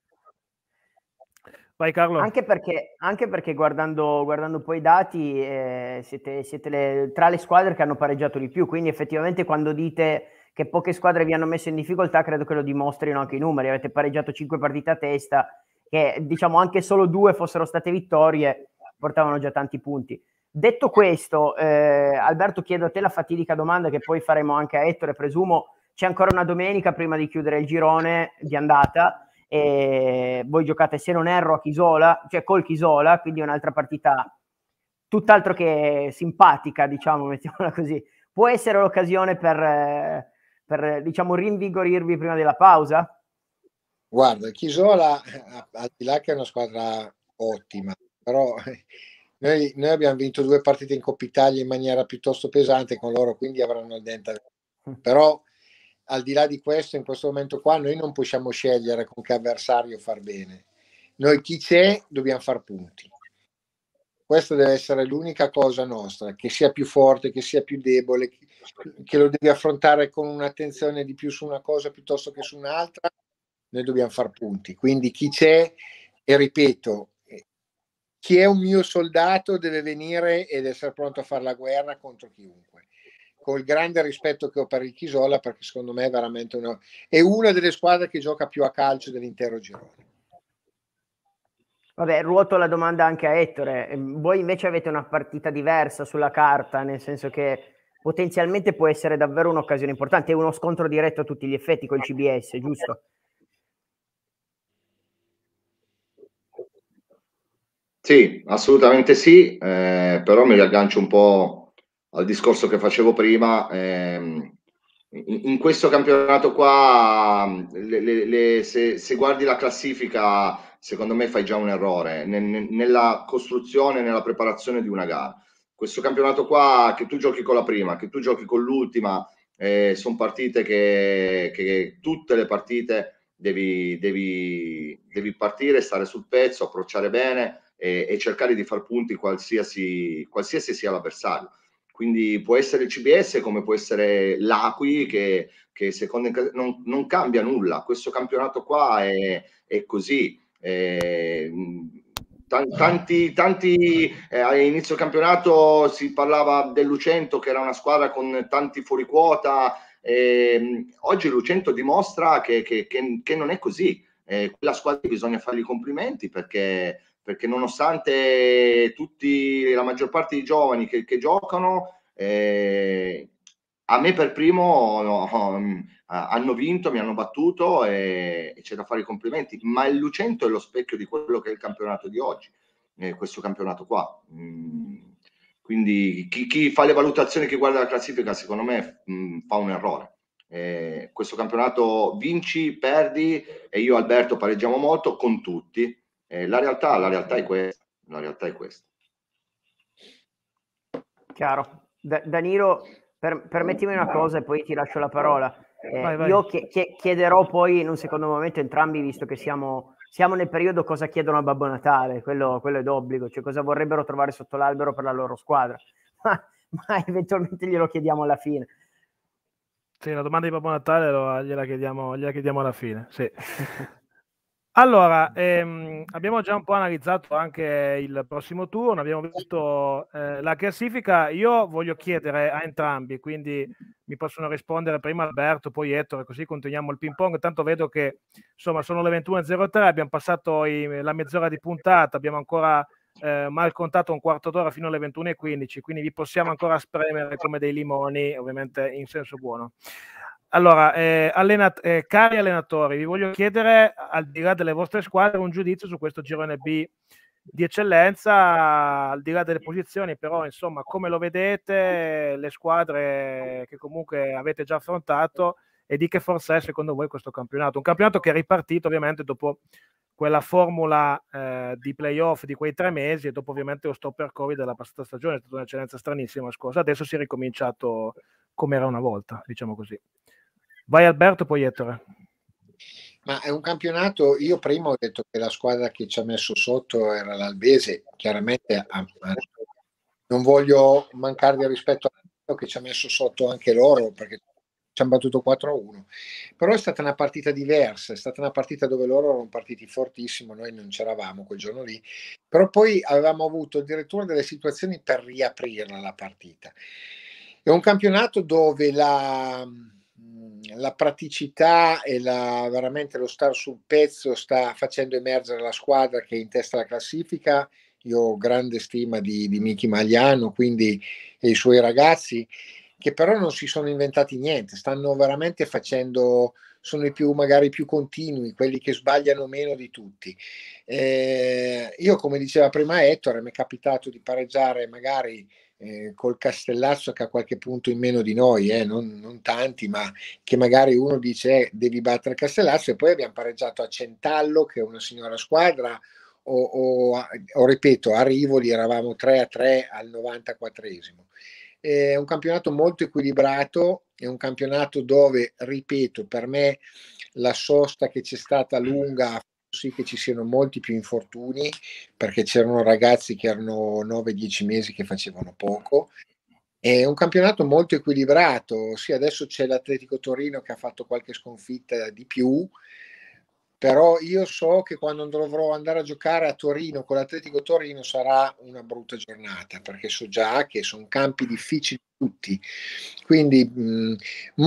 Vai Carlo. Anche perché, anche perché guardando, guardando, poi i dati eh, siete, siete le, tra le squadre che hanno pareggiato di più, quindi effettivamente quando dite che poche squadre vi hanno messo in difficoltà credo che lo dimostrino anche i numeri, avete pareggiato 5 partite a testa, che diciamo anche solo due fossero state vittorie, portavano già tanti punti. Detto questo, eh, Alberto chiedo a te la fatidica domanda che poi faremo anche a Ettore, presumo c'è ancora una domenica prima di chiudere il girone di andata e voi giocate, se non erro, a Chisola, cioè col Chisola, quindi è un'altra partita tutt'altro che simpatica, diciamo, mettiamola così. Può essere l'occasione per, per diciamo, rinvigorirvi prima della pausa? Guarda, Chisola, al di là che è una squadra ottima, però noi, noi, abbiamo vinto due partite in Coppa Italia in maniera piuttosto pesante con loro, quindi avranno il dente. Mm. Però al di là di questo, in questo momento qua, noi non possiamo scegliere con che avversario far bene. Noi chi c'è dobbiamo far punti. Questa deve essere l'unica cosa nostra, che sia più forte, che sia più debole, che lo devi affrontare con un'attenzione di più su una cosa piuttosto che su un'altra, noi dobbiamo far punti. Quindi chi c'è, e ripeto, chi è un mio soldato deve venire ed essere pronto a fare la guerra contro chiunque col grande rispetto che ho per il Chisola, perché secondo me è veramente una, è una delle squadre che gioca più a calcio dell'intero girone. Vabbè, ruoto la domanda anche a Ettore. Ehm, voi invece avete una partita diversa sulla carta, nel senso che potenzialmente può essere davvero un'occasione importante, è uno scontro diretto a tutti gli effetti col CBS, giusto? Sì, assolutamente sì, eh, però mi riaggancio un po' al discorso che facevo prima, ehm, in questo campionato qua, le, le, le, se, se, guardi la classifica, secondo me fai già un errore ne, ne, nella costruzione, nella preparazione di una gara. Questo campionato qua, che tu giochi con la prima, che tu giochi con l'ultima, eh, sono partite che, che, tutte le partite devi, devi, devi, partire, stare sul pezzo, approcciare bene e, e cercare di far punti qualsiasi, qualsiasi sia l'avversario quindi può essere il CBS come può essere l'Aqui che, che secondo non, non cambia nulla. Questo campionato qua è, è così. È, tanti, tanti eh, all'inizio campionato si parlava del Lucento che era una squadra con tanti fuori quota. Eh, oggi Lucento dimostra che, che, che, che non è così. Eh, quella squadra bisogna fargli complimenti perché perché nonostante tutti, la maggior parte dei giovani che, che giocano, eh, a me per primo no, mm, hanno vinto, mi hanno battuto e, e, c'è da fare i complimenti, ma il Lucento è lo specchio di quello che è il campionato di oggi, eh, questo campionato qua. Mm. quindi chi, chi, fa le valutazioni, chi guarda la classifica, secondo me mh, mm, fa un errore. Eh, questo campionato vinci, perdi e io e Alberto pareggiamo molto con tutti eh, la, realtà, la, realtà questa, la, realtà, è questa. Chiaro. Da- Danilo, per- permettimi una cosa e poi ti lascio la parola. Eh, vai, vai. Io ch- ch- chiederò poi in un secondo momento entrambi, visto che siamo, siamo nel periodo cosa chiedono a Babbo Natale, quello, quello è d'obbligo, cioè cosa vorrebbero trovare sotto l'albero per la loro squadra. ma, ma eventualmente glielo chiediamo alla fine. Sì, la domanda di Babbo Natale lo, gliela, chiediamo, gliela chiediamo alla fine, sì. Allora, ehm, abbiamo già un po' analizzato anche il prossimo turno, abbiamo visto eh, la classifica. Io voglio chiedere a entrambi, quindi mi possono rispondere prima Alberto, poi Ettore, così continuiamo il ping pong. Tanto vedo che insomma sono le 21.03, abbiamo passato i, la mezz'ora di puntata, abbiamo ancora eh, mal contato un quarto d'ora fino alle 21.15, quindi vi possiamo ancora spremere come dei limoni, ovviamente in senso buono. Allora, eh, allenat- eh, cari allenatori, vi voglio chiedere, al di là delle vostre squadre, un giudizio su questo girone B di eccellenza, al di là delle posizioni, però insomma, come lo vedete, le squadre che comunque avete già affrontato e di che forza è secondo voi questo campionato? Un campionato che è ripartito ovviamente dopo quella formula eh, di playoff di quei tre mesi e dopo ovviamente lo stop per Covid della passata stagione, è stata un'eccellenza stranissima scorsa, adesso si è ricominciato come era una volta, diciamo così. Vai Alberto, poi Ettore. Ma è un campionato, io prima ho detto che la squadra che ci ha messo sotto era l'Albese, chiaramente ah, non voglio mancare di rispetto a che ci ha messo sotto anche loro perché ci hanno battuto 4-1, però è stata una partita diversa, è stata una partita dove loro erano partiti fortissimo, noi non c'eravamo quel giorno lì, però poi avevamo avuto addirittura delle situazioni per riaprirla la partita. È un campionato dove la, Mhmm, la praticità e la, veramente lo star sul pezzo sta facendo emergere la squadra che è in testa alla classifica. Io ho grande stima di, di Michi Magliano quindi, e i suoi ragazzi, che però non si sono inventati niente, stanno veramente facendo, sono i più magari più continui, quelli che sbagliano meno di tutti. Eh, io, come diceva prima Ettore, mi è capitato di pareggiare magari eh, col Castellazzo che ha qualche punto in meno di noi, eh, non, non, tanti, ma che magari uno dice eh, devi battere Castellazzo e poi abbiamo pareggiato a Centallo che è una signora squadra o, o, o ripeto a Rivoli eravamo 3 a 3 al 94esimo. È un campionato molto equilibrato, è un campionato dove, ripeto, per me la sosta che c'è stata lunga sì che ci siano molti più infortuni perché c'erano ragazzi che erano 9-10 mesi che facevano poco. È un campionato molto equilibrato, sì adesso c'è l'Atletico Torino che ha fatto qualche sconfitta di più, però io so che quando dovrò andare a giocare a Torino con l'Atletico Torino sarà una brutta giornata perché so già che sono campi difficili tutti quindi mh, mm,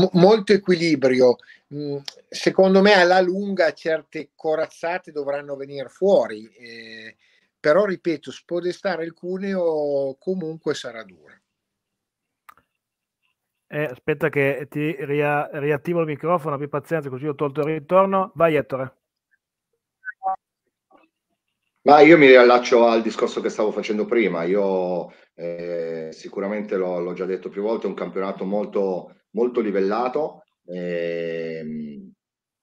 m- molto equilibrio mh, mm, secondo me alla lunga certe corazzate dovranno venire fuori eh, però ripeto spodestare il cuneo comunque sarà dura eh, aspetta che ti ria- riattivo il microfono, abbi pazienza così ho tolto il ritorno. Vai Ettore. Ma io mi riallaccio al discorso che stavo facendo prima. Io eh, sicuramente l'ho, l'ho, già detto più volte, è un campionato molto, molto livellato. Eh,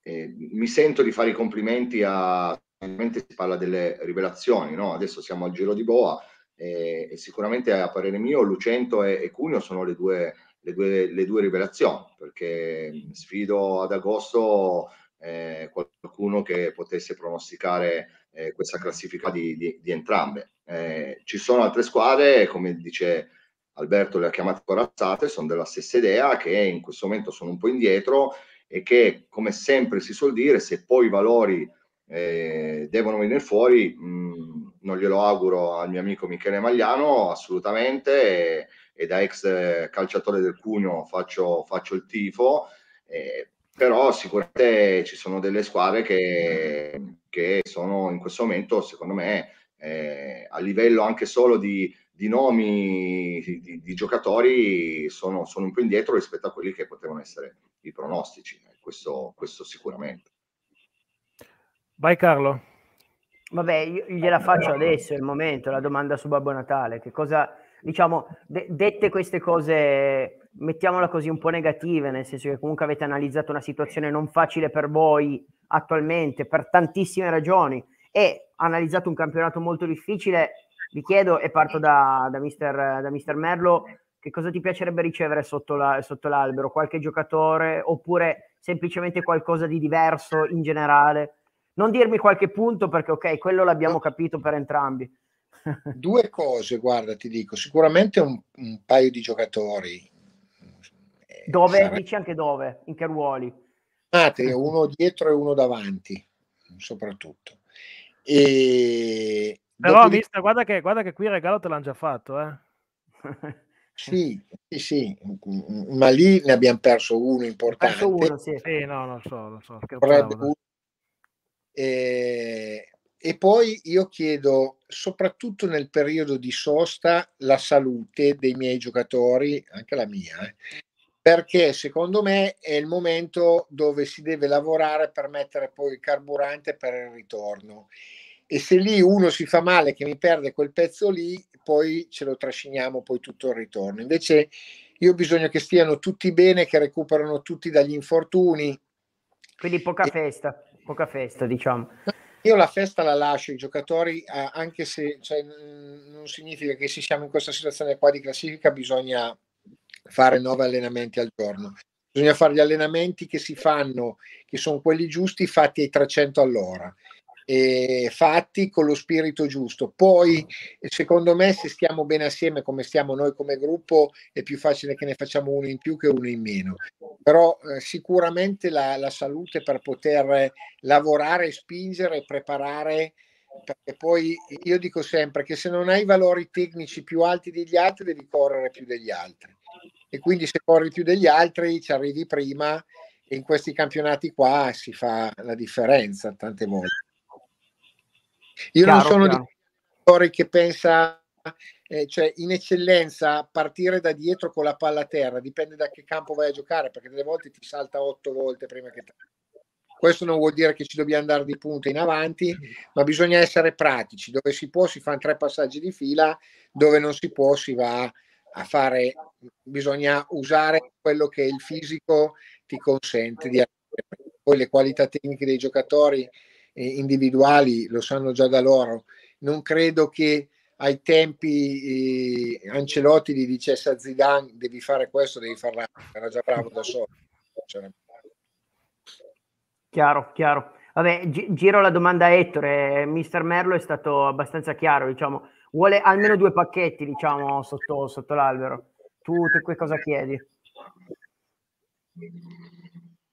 eh, mi sento di fare i complimenti a sicuramente si parla delle rivelazioni, no? adesso siamo al giro di boa e, e sicuramente a parere mio Lucento e, e Cunio sono le due, le, due, le due, rivelazioni perché sfido ad agosto eh, qualcuno che potesse pronosticare eh, questa classifica di, di, di entrambe. Eh, ci sono altre squadre, come dice Alberto, le ha chiamate corazzate, sono della stessa idea, che in questo momento sono un po' indietro e che, come sempre si suol dire, se poi i valori eh, devono venire fuori, mh, mm, non glielo auguro al mio amico Michele Magliano, assolutamente, e, e da ex calciatore del Cugno faccio, faccio il tifo. Eh, però sicuramente ci sono delle squadre che, che sono in questo momento, secondo me, eh, a livello anche solo di, di nomi di, di giocatori, sono, sono, un po' indietro rispetto a quelli che potevano essere i pronostici, eh, questo, questo sicuramente. Vai Carlo. Vabbè, io gliela faccio adesso, è il momento, la domanda su Babbo Natale. Che cosa, diciamo, de- dette queste cose mettiamola così, un po' negative, nel senso che comunque avete analizzato una situazione non facile per voi attualmente, per tantissime ragioni, e analizzato un campionato molto difficile, vi chiedo, e parto da, da, mister, da mister Merlo, che cosa ti piacerebbe ricevere sotto, la, sotto l'albero? Qualche giocatore oppure semplicemente qualcosa di diverso in generale? Non dirmi qualche punto perché ok, quello l'abbiamo capito per entrambi. Due cose, guarda, ti dico, sicuramente un, un paio di giocatori dove? Sare... Dici anche dove, in che ruoli? Patria, ah, uno dietro e uno davanti, soprattutto. E... Però, Dopo... mister, guarda che, guarda che qui il regalo te l'hanno già fatto, eh? Sì, sì, sì, ma lì ne abbiamo perso uno importante. Perso uno, sì. Eh, no, non so, non so. Uno. Eh, e poi io chiedo, soprattutto nel periodo di sosta, la salute dei miei giocatori, anche la mia, eh, perché secondo me è il momento dove si deve lavorare per mettere poi il carburante per il ritorno. E se lì uno si fa male che mi perde quel pezzo lì, poi ce lo trasciniamo poi tutto il ritorno. Invece io ho bisogno che stiano tutti bene, che recuperano tutti dagli infortuni. Quindi poca e... festa, poca festa diciamo. Io la festa la lascio ai giocatori, anche se cioè, non significa che se siamo in questa situazione qua di classifica bisogna fare nove allenamenti al giorno. Bisogna fare gli allenamenti che si fanno, che sono quelli giusti, fatti ai 300 all'ora, e fatti con lo spirito giusto. Poi, secondo me, se stiamo bene assieme come stiamo noi come gruppo, è più facile che ne facciamo uno in più che uno in meno. Però eh, sicuramente la, la salute per poter lavorare, spingere, e preparare perché poi io dico sempre che se non hai valori tecnici più alti degli altri devi correre più degli altri e quindi se corri più degli altri ci arrivi prima e in questi campionati qua si fa la differenza tante volte. Io chiaro, non sono chiaro. di quelli che pensa eh, cioè in eccellenza partire da dietro con la palla a terra dipende da che campo vai a giocare perché delle volte ti salta otto volte prima che te. questo non vuol dire che ci dobbiamo andare di punta in avanti ma bisogna essere pratici dove si può si fanno tre passaggi di fila dove non si può si va a fare, bisogna usare quello che il fisico ti consente di avere. Poi le qualità tecniche dei giocatori eh, individuali lo sanno già da loro. Non credo che ai tempi eh, Ancelotti gli dicesse a Zidane devi fare questo, devi fare l'altro, era già bravo da solo. Chiaro, chiaro. Vabbè, gi- giro la domanda a Ettore. Mister Merlo è stato abbastanza chiaro, diciamo, vuole almeno due pacchetti, diciamo, sotto, sotto l'albero. Tu, tu che cosa chiedi?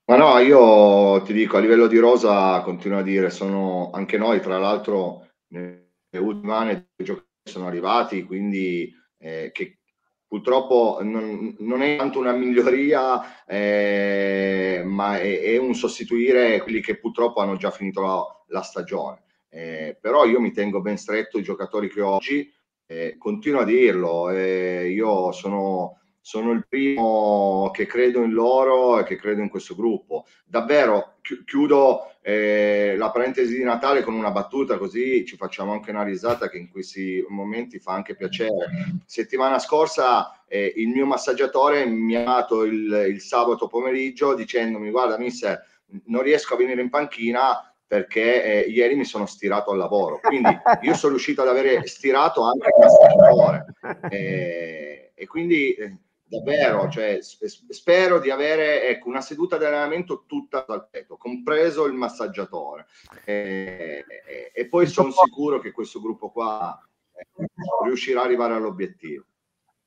Ma no, io ti dico, a livello di rosa, continuo a dire, sono anche noi, tra l'altro, le ultime anni i sono arrivati, quindi eh, che purtroppo non, non, è tanto una miglioria, eh, ma è, è, un sostituire quelli che purtroppo hanno già finito la, la stagione eh, però io mi tengo ben stretto i giocatori che oggi, eh, continuo a dirlo, eh, io sono, sono, il primo che credo in loro e che credo in questo gruppo. Davvero, chi- chiudo eh, la parentesi di Natale con una battuta così ci facciamo anche una risata che in questi momenti fa anche piacere. Settimana scorsa eh, il mio massaggiatore mi ha dato il, il sabato pomeriggio dicendomi guarda mister, non riesco a venire in panchina perché eh, ieri mi sono stirato al lavoro, quindi io sono riuscito ad avere stirato anche una stagione. Eh, e quindi eh, davvero, cioè, spero di avere ecco, una seduta di allenamento tutta dal petto, compreso il massaggiatore. Eh, eh, e poi sono sicuro che questo gruppo qua eh, riuscirà ad arrivare all'obiettivo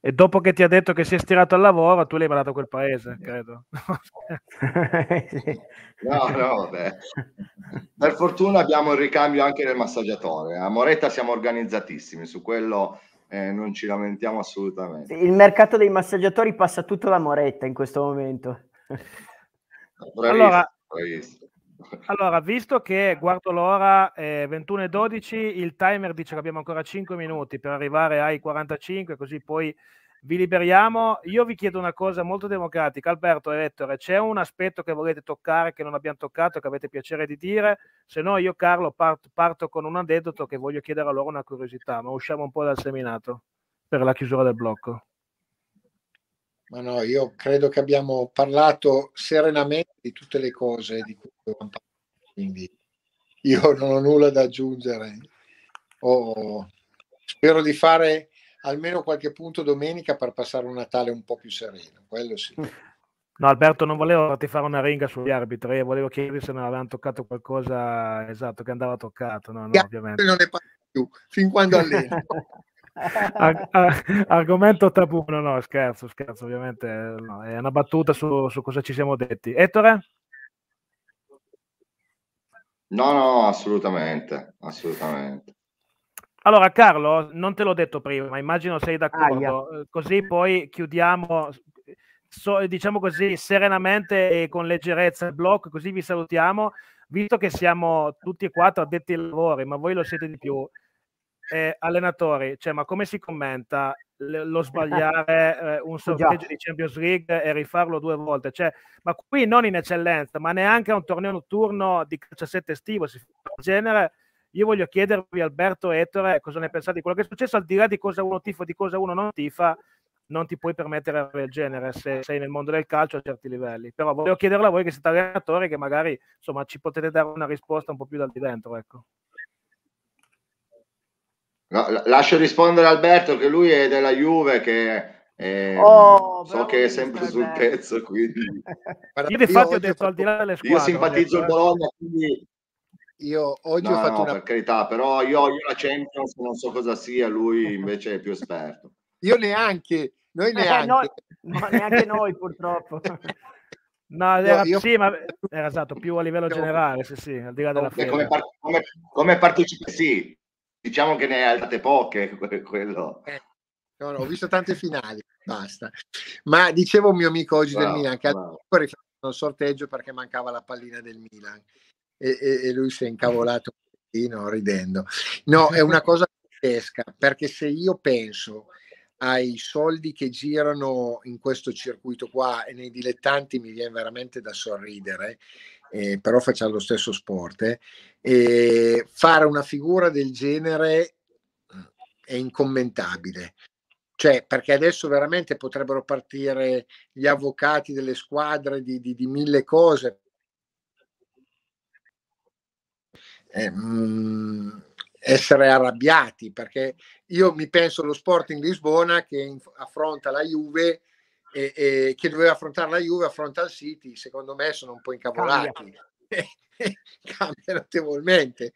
e dopo che ti ha detto che si è stirato al lavoro, tu l'hai mandato a quel paese, credo. no, no, vabbè. Per fortuna abbiamo il ricambio anche del massaggiatore. A Moretta siamo organizzatissimi, su quello eh, non ci lamentiamo assolutamente. Il mercato dei massaggiatori passa tutto da Moretta in questo momento. Bravissimo, allora, bravissimo. Allora, visto che guardo l'ora eh, 21.12, il timer dice che abbiamo ancora 5 minuti per arrivare ai 45, così poi vi liberiamo. Io vi chiedo una cosa molto democratica, Alberto e Ettore, c'è un aspetto che volete toccare, che non abbiamo toccato, che avete piacere di dire? Se no io, Carlo, parto, parto con un aneddoto che voglio chiedere a loro una curiosità, ma usciamo un po' dal seminato per la chiusura del blocco. Ma no, io credo che abbiamo parlato serenamente di tutte le cose di cui quindi io non ho nulla da aggiungere. Oh, spero di fare almeno qualche punto domenica per passare un Natale un po' più sereno, quello sì. No, Alberto, non volevo farti fare una ringa sugli arbitri, volevo chiedere se non avevano toccato qualcosa esatto che andava toccato. No, no, ovviamente. Non ne parlo più, fin quando alleno. Ar- ar- argomento tabù, no, no, scherzo, scherzo, ovviamente no, è una battuta su, su cosa ci siamo detti. Ettore? No, no, assolutamente, assolutamente. Allora Carlo, non te l'ho detto prima, ma immagino sei d'accordo, ah, così poi chiudiamo, so, diciamo così, serenamente e con leggerezza il blocco, così vi salutiamo, visto che siamo tutti e quattro addetti ai lavori, ma voi lo siete di più eh, allenatori, cioè, ma come si commenta lo sbagliare eh, un sorteggio di Champions League e rifarlo due volte? Cioè, ma qui non in eccellenza, ma neanche a un torneo notturno di calciassette estivo si del genere. Io voglio chiedervi, Alberto e Ettore, cosa ne pensate di quello che è successo, al di là di cosa uno tifa, di cosa uno non tifa, non ti puoi permettere del genere se sei nel mondo del calcio a certi livelli. Però voglio chiederla a voi che siete allenatori, che magari insomma, ci potete dare una risposta un po' più dal di dentro. Ecco. No, lascio rispondere Alberto che lui è della Juve che eh, oh, so che è sempre sul bello. pezzo quindi io fatto ho detto al di là delle squadre io simpatizzo eh. il Bologna quindi io oggi no, ho fatto no, una... per carità però io, io la Champions non so cosa sia lui invece è più esperto io neanche noi neanche, eh, no, neanche noi purtroppo No, era, no, io... sì, ma era esatto, più a livello generale, sì, sì, al di là della fede. Come, par- come, come partecipa- sì, diciamo che ne hai altate poche quello. Eh, no, ho visto tante finali, basta. Ma dicevo un mio amico oggi wow, del Milan che wow. ha fatto un sorteggio perché mancava la pallina del Milan e, e, e lui si è incavolato un no, ridendo. No, è una cosa pazzesca perché se io penso ai soldi che girano in questo circuito qua e nei dilettanti mi viene veramente da sorridere eh, però facciamo lo stesso sport, eh, fare una figura del genere eh, è incommentabile. Cioè, perché adesso veramente potrebbero partire gli avvocati delle squadre di, di, di mille cose. Eh, mm, essere arrabbiati, perché io mi penso allo Sporting Lisbona che affronta la Juve e, e che doveva affrontare la Juve affronta il City, secondo me sono un po' incavolati. Cambia notevolmente.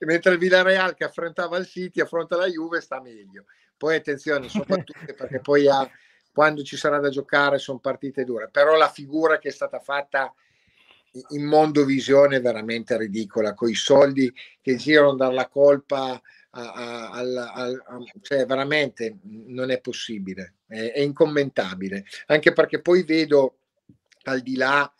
mentre il Villarreal che affrontava il City affronta la Juve sta meglio. Poi attenzione, soprattutto perché poi ha, quando ci sarà da giocare sono partite dure, però la figura che è stata fatta in mondo visione è veramente ridicola, con i soldi che girano dalla colpa a, a, a, cioè veramente mhmm, non è possibile, è, è, incommentabile, anche perché poi vedo al di là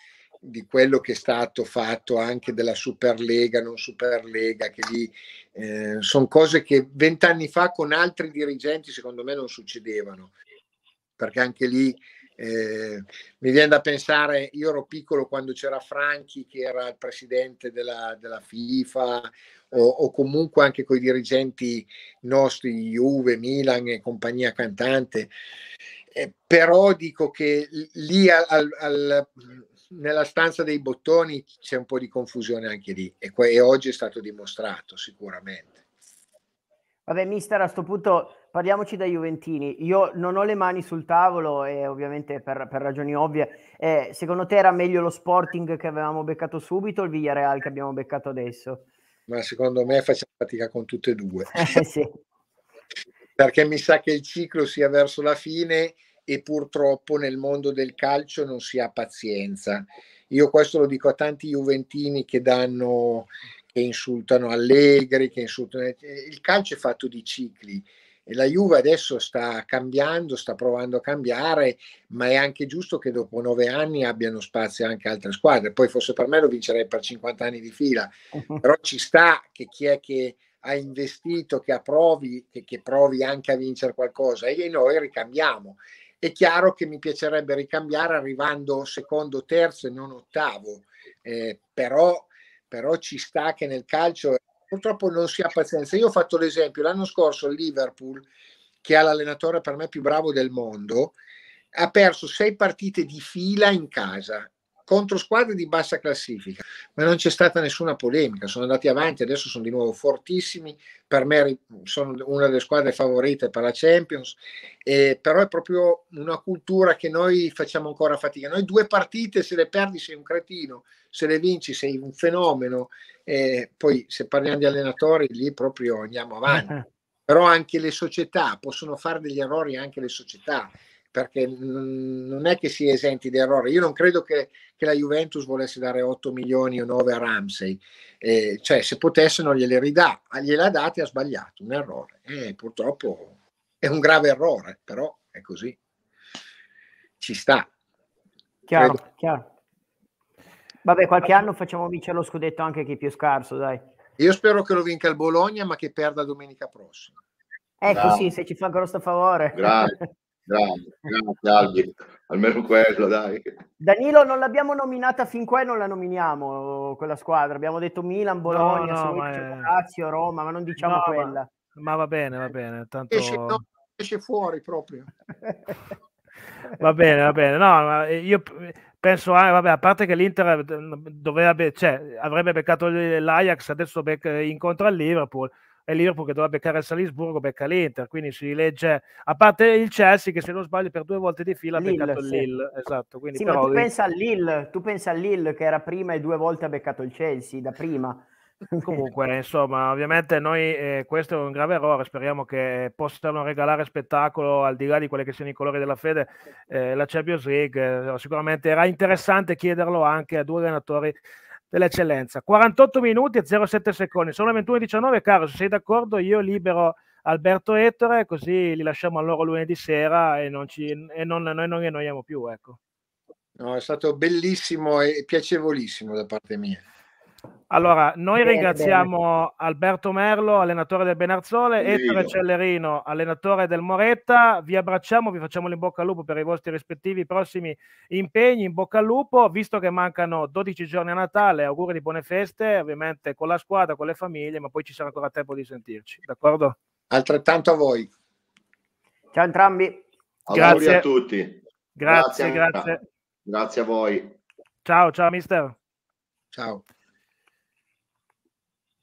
di quello che è stato fatto anche della Superlega, non Superlega, che lì eh, sono cose che vent'anni fa con altri dirigenti secondo me non succedevano, perché anche lì eh, mi viene da pensare, io ero piccolo quando c'era Franchi che era il presidente della, della FIFA o, o, comunque anche con i dirigenti nostri, Juve, Milan e compagnia cantante, eh, però dico che lì al, al, nella stanza dei bottoni c'è un po' di confusione anche lì e, e oggi è stato dimostrato sicuramente. Vabbè, mister, a questo punto parliamoci da Juventini. Io non ho le mani sul tavolo e ovviamente per, per ragioni ovvie. Eh, secondo te era meglio lo Sporting che avevamo beccato subito o il Villarreal che abbiamo beccato adesso? Ma secondo me facciamo fatica con tutte e due. Eh, sì. Perché mi sa che il ciclo sia verso la fine e purtroppo nel mondo del calcio non si ha pazienza. Io questo lo dico a tanti juventini che danno che insultano Allegri, che insultano eh, il calcio è fatto di cicli la Juve adesso sta cambiando, sta provando a cambiare, ma è anche giusto che dopo nove anni abbiano spazio anche altre squadre. Poi forse per me lo vincerei per 50 anni di fila, però ci sta che chi è che ha investito, che approvi, che, che provi anche a vincere qualcosa e noi ricambiamo. È chiaro che mi piacerebbe ricambiare arrivando secondo, terzo e non ottavo, eh, però, però ci sta che nel calcio purtroppo non si ha pazienza. Io ho fatto l'esempio, l'anno scorso il Liverpool, che ha l'allenatore per me più bravo del mondo, ha perso sei partite di fila in casa contro squadre di bassa classifica, ma non c'è stata nessuna polemica, sono andati avanti, adesso sono di nuovo fortissimi, per me sono una delle squadre favorite per la Champions, eh, però è proprio una cultura che noi facciamo ancora fatica, noi due partite se le perdi sei un cretino, se le vinci sei un fenomeno, eh, poi se parliamo di allenatori lì proprio andiamo avanti. Però anche le società possono fare degli errori, anche le società perché non è che si è esenti da errori. Io non credo che, che, la Juventus volesse dare 8 milioni o 9 a Ramsey, eh, cioè se potessero non gliele ridà, ah, gliela date ha sbagliato, un errore. Eh, purtroppo è un grave errore, però è così. Ci sta. Chiaro, chiaro. Vabbè, qualche anno facciamo vincere lo scudetto anche chi è più scarso, dai. Io spero che lo vinca il Bologna, ma che perda domenica prossima. Ecco, no. sì, se ci fa grosso favore. Grazie. Grazie, grazie Albi, almeno quello dai. Danilo non l'abbiamo nominata fin qua e non la nominiamo quella squadra, abbiamo detto Milan, Bologna, no, no, Sozio, è... Lazio, Roma, ma non diciamo no, quella. Ma, ma, va bene, va bene, tanto... esce, esce fuori proprio. va bene, va bene, no, eh, io penso ah, vabbè, a parte che l'Inter eh, dovrebbe, cioè, avrebbe beccato l'Ajax, adesso bec- incontra il Liverpool è Liverpool che dovrà beccare il Salisburgo, becca l'Inter, quindi si legge, a parte il Chelsea che se non sbaglio per due volte di fila ha Lille, beccato il Lille, esatto. Quindi sì, però... tu, pensa al Lille, tu pensa al Lille che era prima e due volte ha beccato il Chelsea da prima. Comunque, insomma, ovviamente noi eh, questo è un grave errore. Speriamo che possano regalare spettacolo al di là di quelli che siano i colori della fede. Eh, la Champions League eh, sicuramente era interessante chiederlo anche a due allenatori dell'eccellenza. 48 minuti e 07 secondi, sono le 21.19, caro, se sei d'accordo io libero Alberto Ettore, così li lasciamo a loro lunedì sera e, non ci, e non, noi non li annoiamo più. Ecco. No, è stato bellissimo e piacevolissimo da parte mia. Allora, noi bene, ringraziamo bene. Alberto Merlo, allenatore del Benarzole, Io. Ettore Cellerino, allenatore del Moretta. Vi abbracciamo, vi facciamo in bocca al lupo per i vostri rispettivi prossimi impegni. In bocca al lupo, visto che mancano 12 giorni a Natale, auguri di buone feste, ovviamente con la squadra, con le famiglie, ma poi ci sarà ancora tempo di sentirci, d'accordo? Altrettanto a voi. Ciao entrambi. Auguri grazie a tutti. Grazie, grazie. Grazie, grazie a voi. Ciao, ciao mister. Ciao.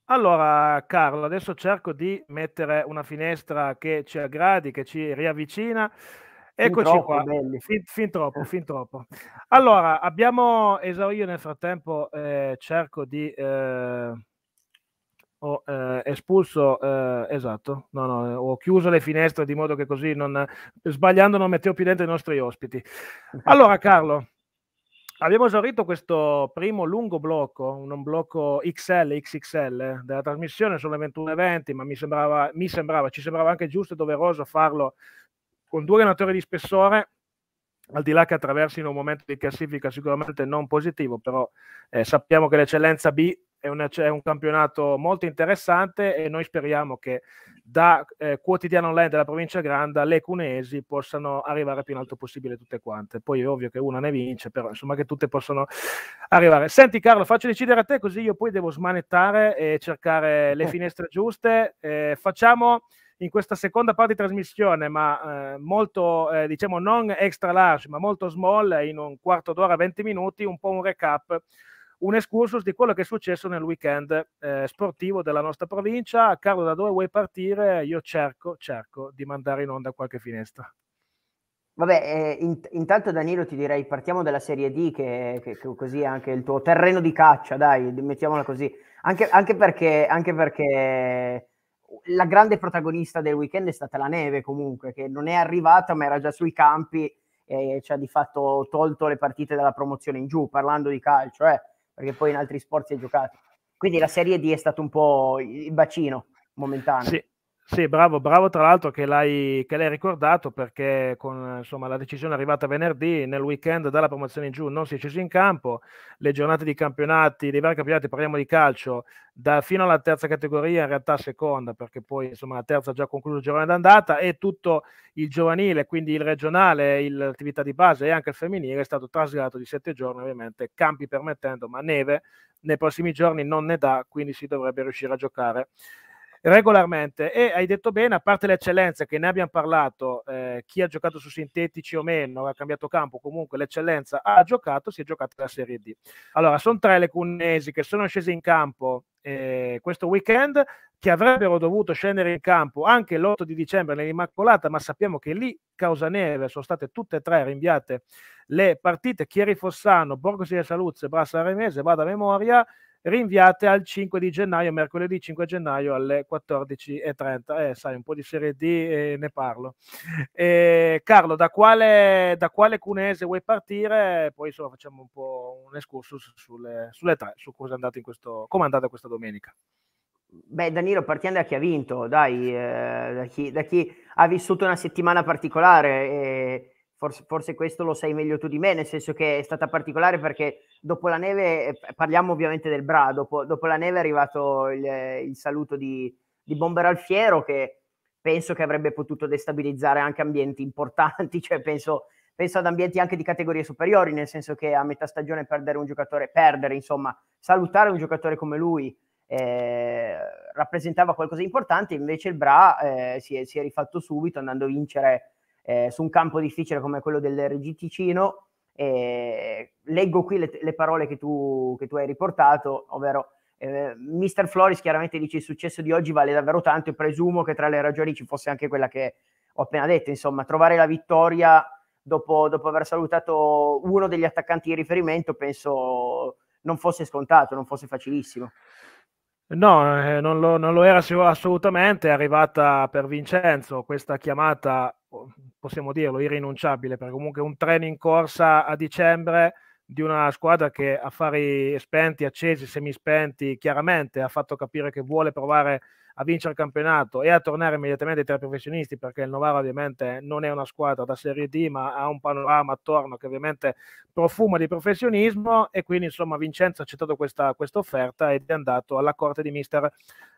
Allora, Carlo, adesso cerco di mettere una finestra che ci aggradi, che ci riavvicina. Eccoci troppo, qua, fin, fin, troppo, fin troppo. Allora, abbiamo esaurito nel frattempo, eh, cerco di... Eh, ho eh, espulso, eh, esatto, no, no, eh, ho chiuso le finestre di modo che così non, sbagliando non mettevo più dentro i nostri ospiti. Allora, Carlo, abbiamo esaurito questo primo lungo blocco, un blocco XL, XXL della trasmissione, sono le 21.20, ma mi sembrava, mi sembrava, ci sembrava anche giusto e doveroso farlo con due allenatori di spessore, al di là che attraversino un momento di classifica sicuramente non positivo, però eh, sappiamo che l'eccellenza B è un, è un, campionato molto interessante e noi speriamo che da eh, quotidiano online della provincia Granda le Cunesi possano arrivare più in alto possibile tutte quante. Poi è ovvio che una ne vince, però insomma che tutte possono arrivare. Senti Carlo, faccio decidere a te così io poi devo smanettare e cercare le finestre giuste. Eh, facciamo in questa seconda parte di trasmissione, ma eh, molto, eh, diciamo, non extra large, ma molto small, in un quarto d'ora, 20 minuti, un po' un recap un excursus di quello che è successo nel weekend eh, sportivo della nostra provincia. Carlo, da dove vuoi partire? Io cerco, cerco di mandare in onda qualche finestra. Vabbè, eh, intanto Danilo ti direi partiamo dalla Serie D che, che, che, così è anche il tuo terreno di caccia, dai, mettiamola così. Anche, anche, perché, anche, perché, la grande protagonista del weekend è stata la neve comunque, che non è arrivata ma era già sui campi e ci ha di fatto tolto le partite dalla promozione in giù, parlando di calcio. Eh perché poi in altri sport si è giocato. Quindi la Serie D è stato un po' il bacino momentaneo. Sì. Sì, bravo, bravo tra l'altro che l'hai, che l'hai ricordato perché con insomma, la decisione arrivata venerdì, nel weekend dalla promozione in giù non si è sceso in campo, le giornate di campionati, dei vari campionati, parliamo di calcio, da, fino alla terza categoria, in realtà seconda perché poi insomma, la terza ha già concluso il giornale d'andata e tutto il giovanile, quindi il regionale, il, l'attività di base e anche il femminile è stato traslato di sette giorni ovviamente, campi permettendo, ma neve nei prossimi giorni non ne dà, quindi si dovrebbe riuscire a giocare regolarmente. E hai detto bene, a parte l'eccellenza che ne abbiamo parlato, eh, chi ha giocato su sintetici o meno, ha cambiato campo, comunque l'eccellenza ha giocato, si è giocata la Serie D. Allora, sono tre le cunesi che sono scese in campo eh, questo weekend, che avrebbero dovuto scendere in campo anche l'8 di dicembre nell'Immacolata, ma sappiamo che lì causa neve sono state tutte e tre rinviate le partite Chieri Fossano, Borgo Sile Saluzze, Brassa Remese, vado a memoria, rinviate al 5 di gennaio, mercoledì 5 gennaio alle 14.30. Eh, sai, un po' di Serie D e eh, ne parlo. Eh, Carlo, da quale, da quale cunese vuoi partire? Poi insomma, facciamo un po' un escursus sulle, sulle tre, su cosa è andato in questo, come è andata questa domenica. Beh, Danilo, partiamo da chi ha vinto, dai, eh, da, chi, da, chi, ha vissuto una settimana particolare. Eh, forse, forse, questo lo sai meglio tu di me, nel senso che è stata particolare perché dopo la neve, eh, parliamo ovviamente del Bra, dopo, dopo la neve è arrivato il, eh, il saluto di, di Bomber Alfiero che penso che avrebbe potuto destabilizzare anche ambienti importanti, cioè penso, penso, ad ambienti anche di categorie superiori, nel senso che a metà stagione perdere un giocatore, perdere insomma, salutare un giocatore come lui eh, rappresentava qualcosa di importante, invece il Bra eh, si, è, si, è, rifatto subito andando a vincere eh, su un campo difficile come quello dell'RG Ticino. Eh, leggo qui le, le parole che tu, che tu, hai riportato, ovvero eh, Mister Floris chiaramente dice il successo di oggi vale davvero tanto e presumo che tra le ragioni ci fosse anche quella che ho appena detto, insomma trovare la vittoria dopo, dopo aver salutato uno degli attaccanti di riferimento penso non fosse scontato, non fosse facilissimo. No, eh, non, lo, non, lo, era assolutamente, è arrivata per Vincenzo questa chiamata possiamo dirlo, irrinunciabile, perché comunque un treno in corsa a dicembre di una squadra che a affari spenti, accesi, semispenti, chiaramente ha fatto capire che vuole provare a vincere il campionato e a tornare immediatamente tra i professionisti, perché il Novara ovviamente non è una squadra da Serie D, ma ha un panorama attorno che ovviamente profuma di professionismo e quindi insomma Vincenzo ha accettato questa, questa offerta ed è andato alla corte di mister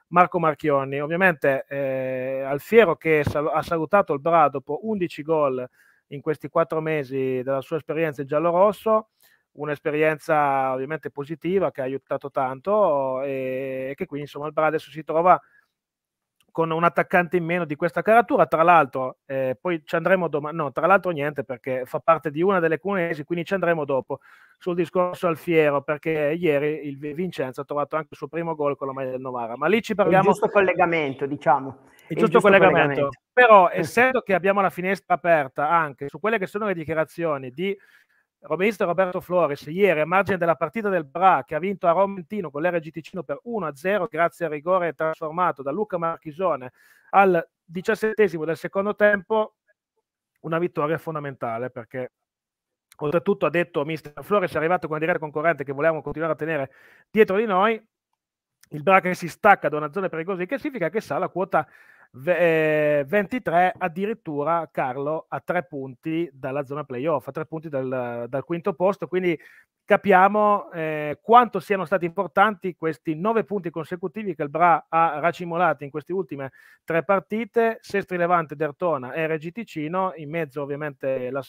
Marco Marchionni. Ovviamente eh, Alfiero che sal- ha salutato il Bra dopo 11 gol in questi quattro mesi della sua esperienza in giallo-rosso, un'esperienza ovviamente positiva che ha aiutato tanto eh, e che quindi insomma il Bra adesso si trova con un attaccante in meno di questa caratura. Tra l'altro, eh, poi ci andremo domani. No, tra l'altro, niente perché fa parte di una delle cunesi, quindi ci andremo dopo sul discorso Alfiero. Perché ieri il Vincenzo ha trovato anche il suo primo gol con la maglia del Novara. Ma lì ci parliamo. Il giusto collegamento, diciamo. Il, il giusto, giusto collegamento. collegamento. Però, essendo che abbiamo la finestra aperta anche su quelle che sono le dichiarazioni di Romeista Roberto Flores, ieri a margine della partita del Bra che ha vinto a Romentino con l'RG Ticino per 1-0 grazie al rigore trasformato da Luca Marchisone al diciassettesimo del secondo tempo, una vittoria fondamentale perché oltretutto ha detto mister Flores è arrivato con una diretta concorrente che volevamo continuare a tenere dietro di noi, il Bra che si stacca da una zona pericolosa di classifica che sa la quota 23 eh, addirittura Carlo a tre punti dalla zona playoff, a tre punti dal, dal quinto posto, quindi capiamo eh, quanto siano stati importanti questi nove punti consecutivi che il Bra ha racimolato in queste ultime tre partite, Sestri Levante, Dertona e Regi Ticino, in mezzo ovviamente la,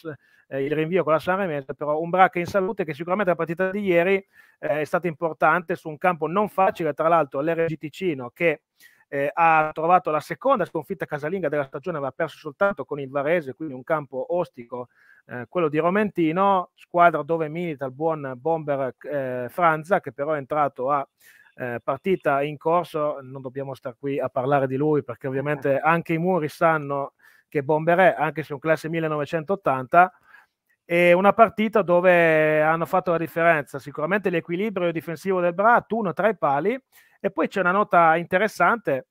eh, il rinvio con la Sanremese, però un Bra che è in salute che sicuramente la partita di ieri eh, è stata importante su un campo non facile, tra l'altro l'Rg Ticino che eh, ha trovato la seconda sconfitta casalinga della stagione, aveva perso soltanto con il Varese, quindi un campo ostico, eh, quello di Romentino, squadra dove milita il buon bomber eh, Franza, che però è entrato a eh, partita in corso, non dobbiamo stare qui a parlare di lui perché ovviamente certo. anche i muri sanno che Bomber è, anche se è un classe 1980, E una partita dove hanno fatto la differenza, sicuramente l'equilibrio difensivo del Brat, uno tra i pali, e poi c'è una nota interessante,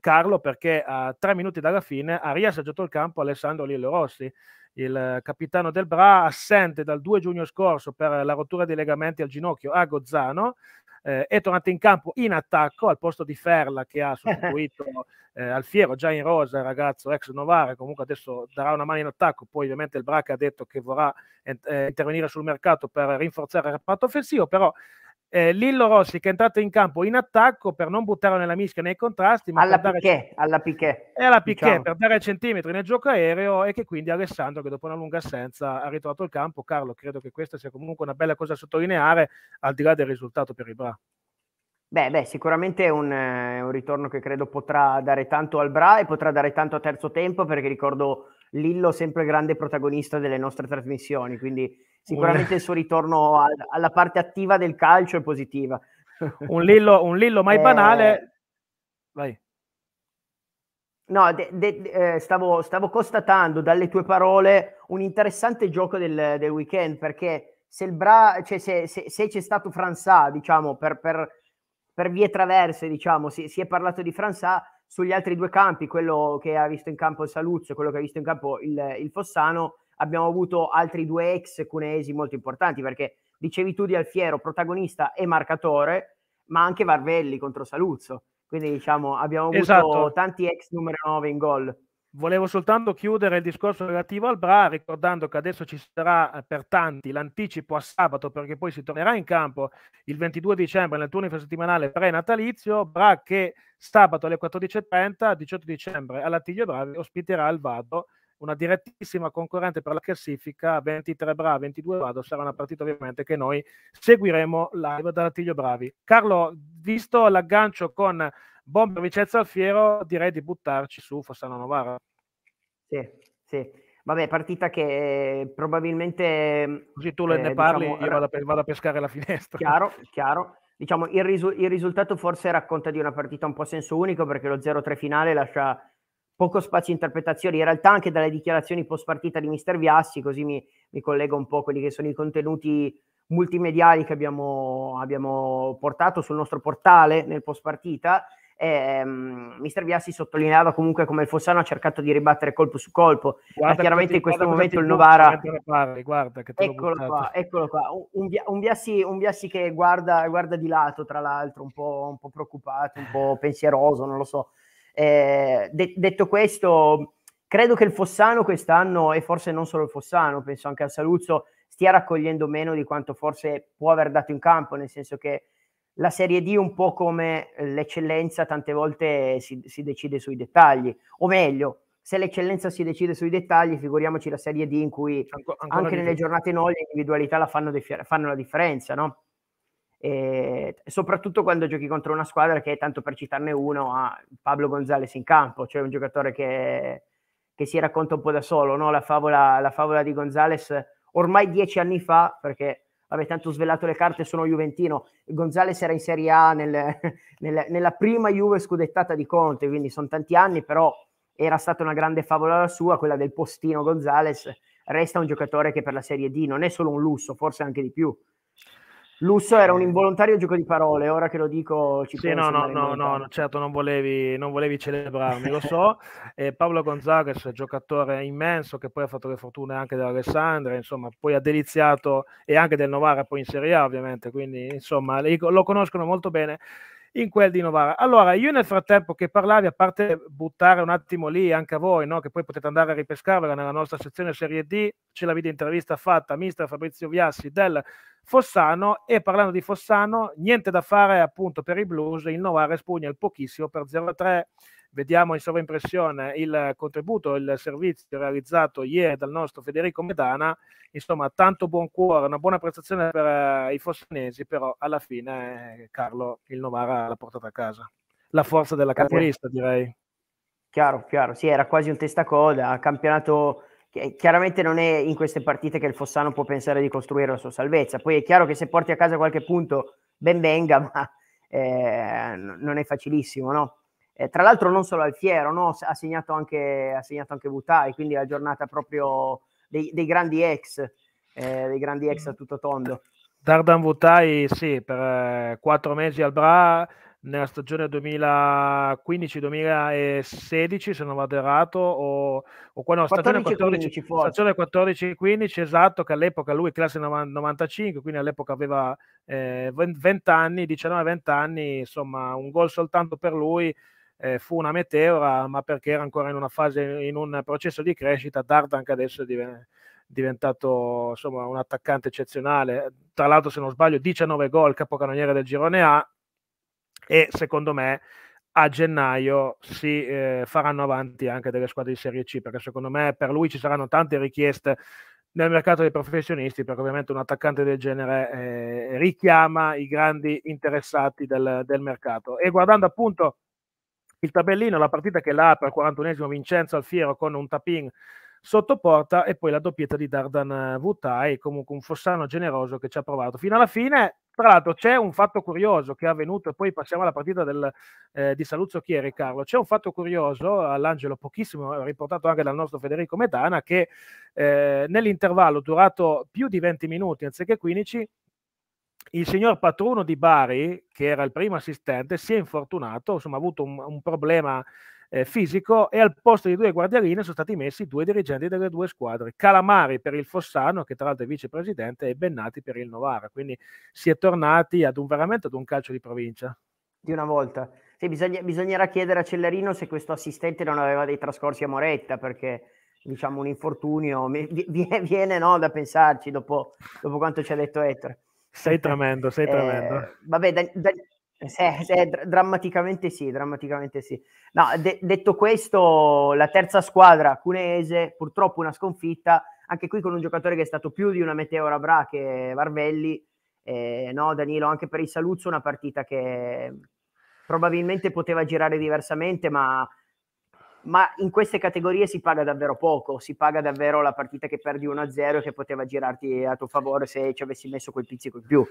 Carlo, perché a tre minuti dalla fine ha riassaggiato il campo Alessandro Lillo Rossi, il capitano del Bra, assente dal 2 giugno scorso per la rottura dei legamenti al ginocchio a Gozzano, eh, è tornato in campo in attacco al posto di Ferla che ha sostituito eh, Alfiero già in rosa, il ragazzo ex Novara, comunque adesso darà una mano in attacco, poi ovviamente il Braca ha detto che vorrà eh, intervenire sul mercato per rinforzare il reparto offensivo, però eh, Lillo Rossi che è entrato in campo in attacco per non buttare nella mischia nei contrasti, ma alla Piquet, alla Piquet. E eh, alla Piquet diciamo. per dare centimetri nel gioco aereo e che quindi Alessandro che dopo una lunga assenza ha ritrovato il campo. Carlo, credo che questa sia comunque una bella cosa da sottolineare al di là del risultato per i Bra. Beh, beh, sicuramente è un, eh, un, ritorno che credo potrà dare tanto al Bra e potrà dare tanto a terzo tempo perché ricordo Lillo sempre grande protagonista delle nostre trasmissioni, quindi sicuramente un... il suo ritorno a, alla parte attiva del calcio è positiva. Un Lillo, un Lillo mai eh... banale. Vai. No, de, de, de, eh, stavo, stavo, constatando dalle tue parole un interessante gioco del, del weekend perché se, bra... cioè, se, se, se, c'è stato Françà, diciamo, per, per, per vie traverse, diciamo, si, si, è parlato di Françà sugli altri due campi, quello che ha visto in campo il Saluzzo e quello che ha visto in campo il, il Fossano, abbiamo avuto altri due ex cunesi molto importanti perché dicevi tu di Alfiero, protagonista e marcatore, ma anche Varvelli contro Saluzzo. Quindi diciamo abbiamo avuto esatto. tanti ex numero 9 in gol. Volevo soltanto chiudere il discorso relativo al Bra, ricordando che adesso ci sarà eh, per tanti l'anticipo a sabato, perché poi si tornerà in campo il 22 dicembre nel turno infrasettimanale pre-natalizio. Bra che sabato alle 14.30, 18 dicembre, all'Attiglio Bravi ospiterà il Vado una direttissima concorrente per la classifica, 23 Bra, 22 Vado, sarà una partita ovviamente che noi seguiremo live da dall'Attilio Bravi. Carlo, visto l'aggancio con Bomber Vicenza Alfiero, direi di buttarci su Fossano Novara. Sì, sì. Vabbè, partita che eh, probabilmente... Così tu eh, ne diciamo, parli, diciamo, io vado a, eh, vado a pescare la finestra. Chiaro, chiaro diciamo, il, risu- il, risultato forse racconta di una partita un po' senso unico perché lo 0-3 finale lascia poco spazio a interpretazioni, in realtà anche dalle dichiarazioni post partita di Mister Viassi, così mi, mi collego un po' a quelli che sono i contenuti multimediali che abbiamo, abbiamo portato sul nostro portale nel post partita. Ehm, Mister Viassi sottolineava comunque come il Fossano ha cercato di ribattere colpo su colpo. Guarda, chiaramente in questo momento il Novara. Parli, guarda, eccolo, qua, eccolo qua, un, un, Biassi, un Biassi che guarda, guarda, di lato, tra l'altro, un po', un po' preoccupato, un po' pensieroso, non lo so. Eh, de- detto questo, credo che il Fossano quest'anno, e forse non solo il Fossano, penso anche al Saluzzo, stia raccogliendo meno di quanto forse può aver dato in campo, nel senso che la Serie D, un po' come l'eccellenza, tante volte si, si decide sui dettagli, o meglio, se l'eccellenza si decide sui dettagli, figuriamoci la Serie D in cui Anco, anche nelle giornate no le individualità la fanno, fanno, la differenza, no? E ehm, soprattutto quando giochi contro una squadra che, tanto per citarne uno, ha Pablo Gonzalez in campo, cioè un giocatore che, che si racconta un po' da solo, no? la, favola, la, favola, di Gonzalez ormai dieci anni fa, perché vabbè, tanto svelato le carte, sono Juventino, Gonzalez era in Serie A nel, nel, nella prima Juve scudettata di Conte, quindi sono tanti anni, però era stata una grande favola la sua, quella del postino Gonzalez, resta un giocatore che per la Serie D non è solo un lusso, forse anche di più, Lusso era un eh. involontario gioco di parole, ora che lo dico ci sì, no, no, no, no, certo non volevi, non volevi celebrarmi, lo so. E Paolo Gonzagues, giocatore immenso che poi ha fatto le fortune anche dell'Alessandria, insomma, poi ha deliziato e anche del Novara poi in Serie A ovviamente, quindi insomma lo conoscono molto bene in quel di Novara. Allora, io nel frattempo che parlavi, a parte buttare un attimo lì anche a voi, no? che poi potete andare a ripescarvela nella nostra sezione Serie D, c'è la videointervista fatta a mister Fabrizio Viassi del Fossano e parlando di Fossano, niente da fare appunto per i Blues, il Novara espugna il pochissimo per 0-3 vediamo in sovraimpressione il contributo, il servizio realizzato ieri dal nostro Federico Medana, insomma tanto buon cuore, una buona prestazione per eh, i fossinesi, però alla fine eh, Carlo il Novara l'ha portata a casa. La forza della capolista direi. Chiaro, chiaro, sì, era quasi un testacoda, campionato che chiaramente non è in queste partite che il Fossano può pensare di costruire la sua salvezza. Poi è chiaro che se porti a casa qualche punto ben venga, ma eh, non è facilissimo, no? Eh, tra l'altro non solo Alfiero, no? ha, segnato anche, ha anche Butai, quindi la giornata proprio dei, dei grandi ex, eh, dei grandi ex a tutto tondo. Dardan Butai, sì, per eh, quattro mesi al Bra, nella stagione 2015-2016 se non vado errato o, o qua, no, stagione 14-15 esatto che all'epoca lui classe 95 quindi all'epoca aveva eh, 20 anni 19-20 anni insomma un gol soltanto per lui eh, fu una meteora, ma perché era ancora in una fase, in un processo di crescita, Dardan che adesso è diventato insomma, un attaccante eccezionale, tra l'altro se non sbaglio 19 gol, capocannoniere del girone A e secondo me a gennaio si eh, faranno avanti anche delle squadre di Serie C, perché secondo me per lui ci saranno tante richieste nel mercato dei professionisti, perché ovviamente un attaccante del genere eh, richiama i grandi interessati del, del mercato. E guardando appunto il tabellino, la partita che la apre al 41esimo Vincenzo Alfiero con un tapin sotto porta e poi la doppietta di Dardan eh, Vutai, comunque un Fossano generoso che ci ha provato fino alla fine. Tra l'altro c'è un fatto curioso che è avvenuto, e poi passiamo alla partita del, eh, di Saluzzo Chieri, Carlo. C'è un fatto curioso all'Angelo, pochissimo eh, riportato anche dal nostro Federico Metana, che eh, nell'intervallo durato più di 20 minuti anziché 15, il signor Patruno di Bari, che era il primo assistente, si è infortunato, insomma ha avuto un, un problema eh, fisico e al posto di due guardialine sono stati messi due dirigenti delle due squadre, Calamari per il Fossano, che tra l'altro è vicepresidente, e Bennati per il Novara, quindi si è tornati ad un, veramente ad un calcio di provincia. Di una volta. Sì, bisogna, bisognerà chiedere a Cellerino se questo assistente non aveva dei trascorsi a Moretta, perché diciamo un infortunio, viene, viene no, da pensarci dopo, dopo quanto ci ha detto Ettore. Sei tremendo, sei tremendo. Eh, vabbè, da, da, eh, eh, drammaticamente sì, drammaticamente sì. No, de- detto questo, la terza squadra cunese, purtroppo una sconfitta, anche qui con un giocatore che è stato più di una meteora bra che Varvelli. Eh, no, Danilo, anche per il Saluzzo una partita che probabilmente poteva girare diversamente, ma ma in queste categorie si paga davvero poco, si paga davvero la partita che perdi 1-0 che poteva girarti a tuo favore se ci avessi messo quel pizzico in più.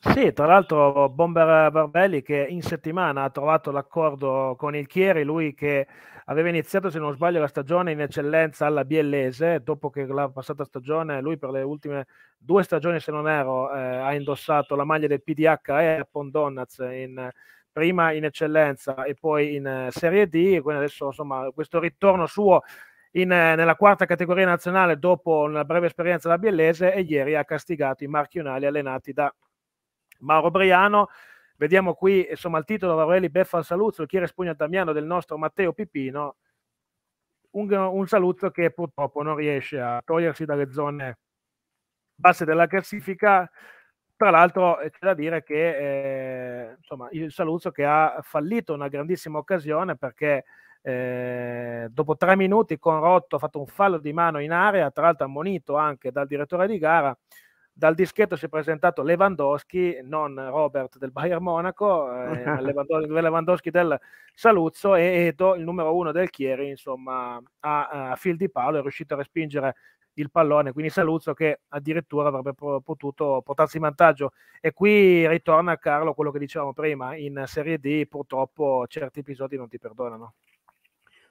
Sì, tra l'altro Bomber Barbelli che in settimana ha trovato l'accordo con il Chieri, lui che aveva iniziato se non sbaglio la stagione in eccellenza alla Biellese, dopo che la passata stagione lui per le ultime due stagioni se non ero eh, ha indossato la maglia del PDH e Pondonaz in prima in eccellenza e poi in eh, Serie D, e quindi adesso insomma questo ritorno suo in, eh, nella quarta categoria nazionale dopo una breve esperienza da Biellese e ieri ha castigato i marchionali allenati da Mauro Briano. Vediamo qui insomma il titolo Vaurelli Beffa al Saluzzo, chi respugna Spugna Damiano del nostro Matteo Pipino. Un, un Saluzzo che purtroppo non riesce a togliersi dalle zone basse della classifica tra l'altro eh, c'è da dire che eh, insomma, il Saluzzo che ha fallito una grandissima occasione perché eh, dopo tre minuti con Rotto ha fatto un fallo di mano in area, tra l'altro ammonito anche dal direttore di gara. Dal dischetto si è presentato Lewandowski, non Robert del Bayern Monaco, eh, Lewandowski del Saluzzo e Edo, il numero uno del Chieri, insomma, a, a fil di Paolo, è riuscito a respingere il pallone, quindi Saluzzo che addirittura avrebbe potuto portarsi in vantaggio. E qui ritorna Carlo quello che dicevamo prima, in Serie D purtroppo certi episodi non ti perdonano.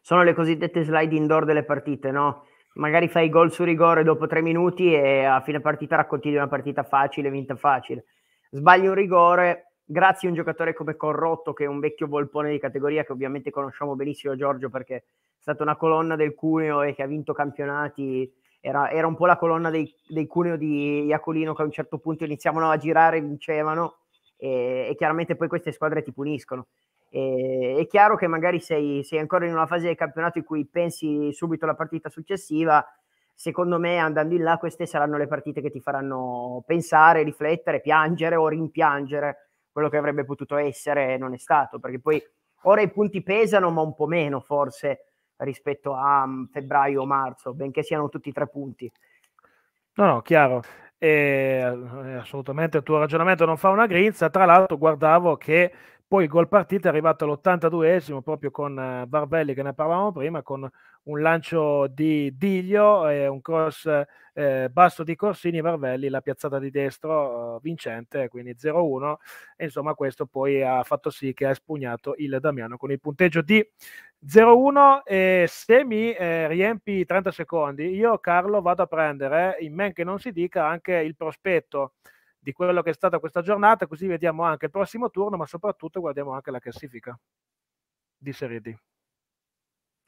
Sono le cosiddette slide indoor delle partite, no? Magari fai gol su rigore dopo tre minuti e a fine partita racconti di una partita facile, vinta facile. Sbagli un rigore, grazie a un giocatore come Corrotto, che è un vecchio volpone di categoria che ovviamente conosciamo benissimo Giorgio perché è stata una colonna del Cuneo e che ha vinto campionati era, era un po' la colonna dei, dei cuneo di Iacolino che a un certo punto iniziavano a girare, vincevano e, e chiaramente poi queste squadre ti puniscono. E, è chiaro che magari sei, sei ancora in una fase del campionato in cui pensi subito alla partita successiva, secondo me andando in là queste saranno le partite che ti faranno pensare, riflettere, piangere o rimpiangere quello che avrebbe potuto essere e non è stato, perché poi ora i punti pesano ma un po' meno forse rispetto a mm, febbraio o marzo, benché siano tutti tre punti. No, no, chiaro. E, eh, assolutamente il tuo ragionamento non fa una grinza. Tra l'altro, guardavo che poi il gol partita è arrivato all'82esimo, proprio con Barvelli eh, che ne parlavamo prima, con un lancio di Diglio e un cross eh, basso di Corsini, Barvelli, la piazzata di destro eh, vincente, quindi 0-1. E insomma questo poi ha fatto sì che ha espugnato il Damiano con il punteggio di 0-1 e se mi eh, riempi 30 secondi, io Carlo vado a prendere, in men che non si dica, anche il prospetto di quello che è stata questa giornata, così vediamo anche il prossimo turno, ma soprattutto guardiamo anche la classifica di Serie D.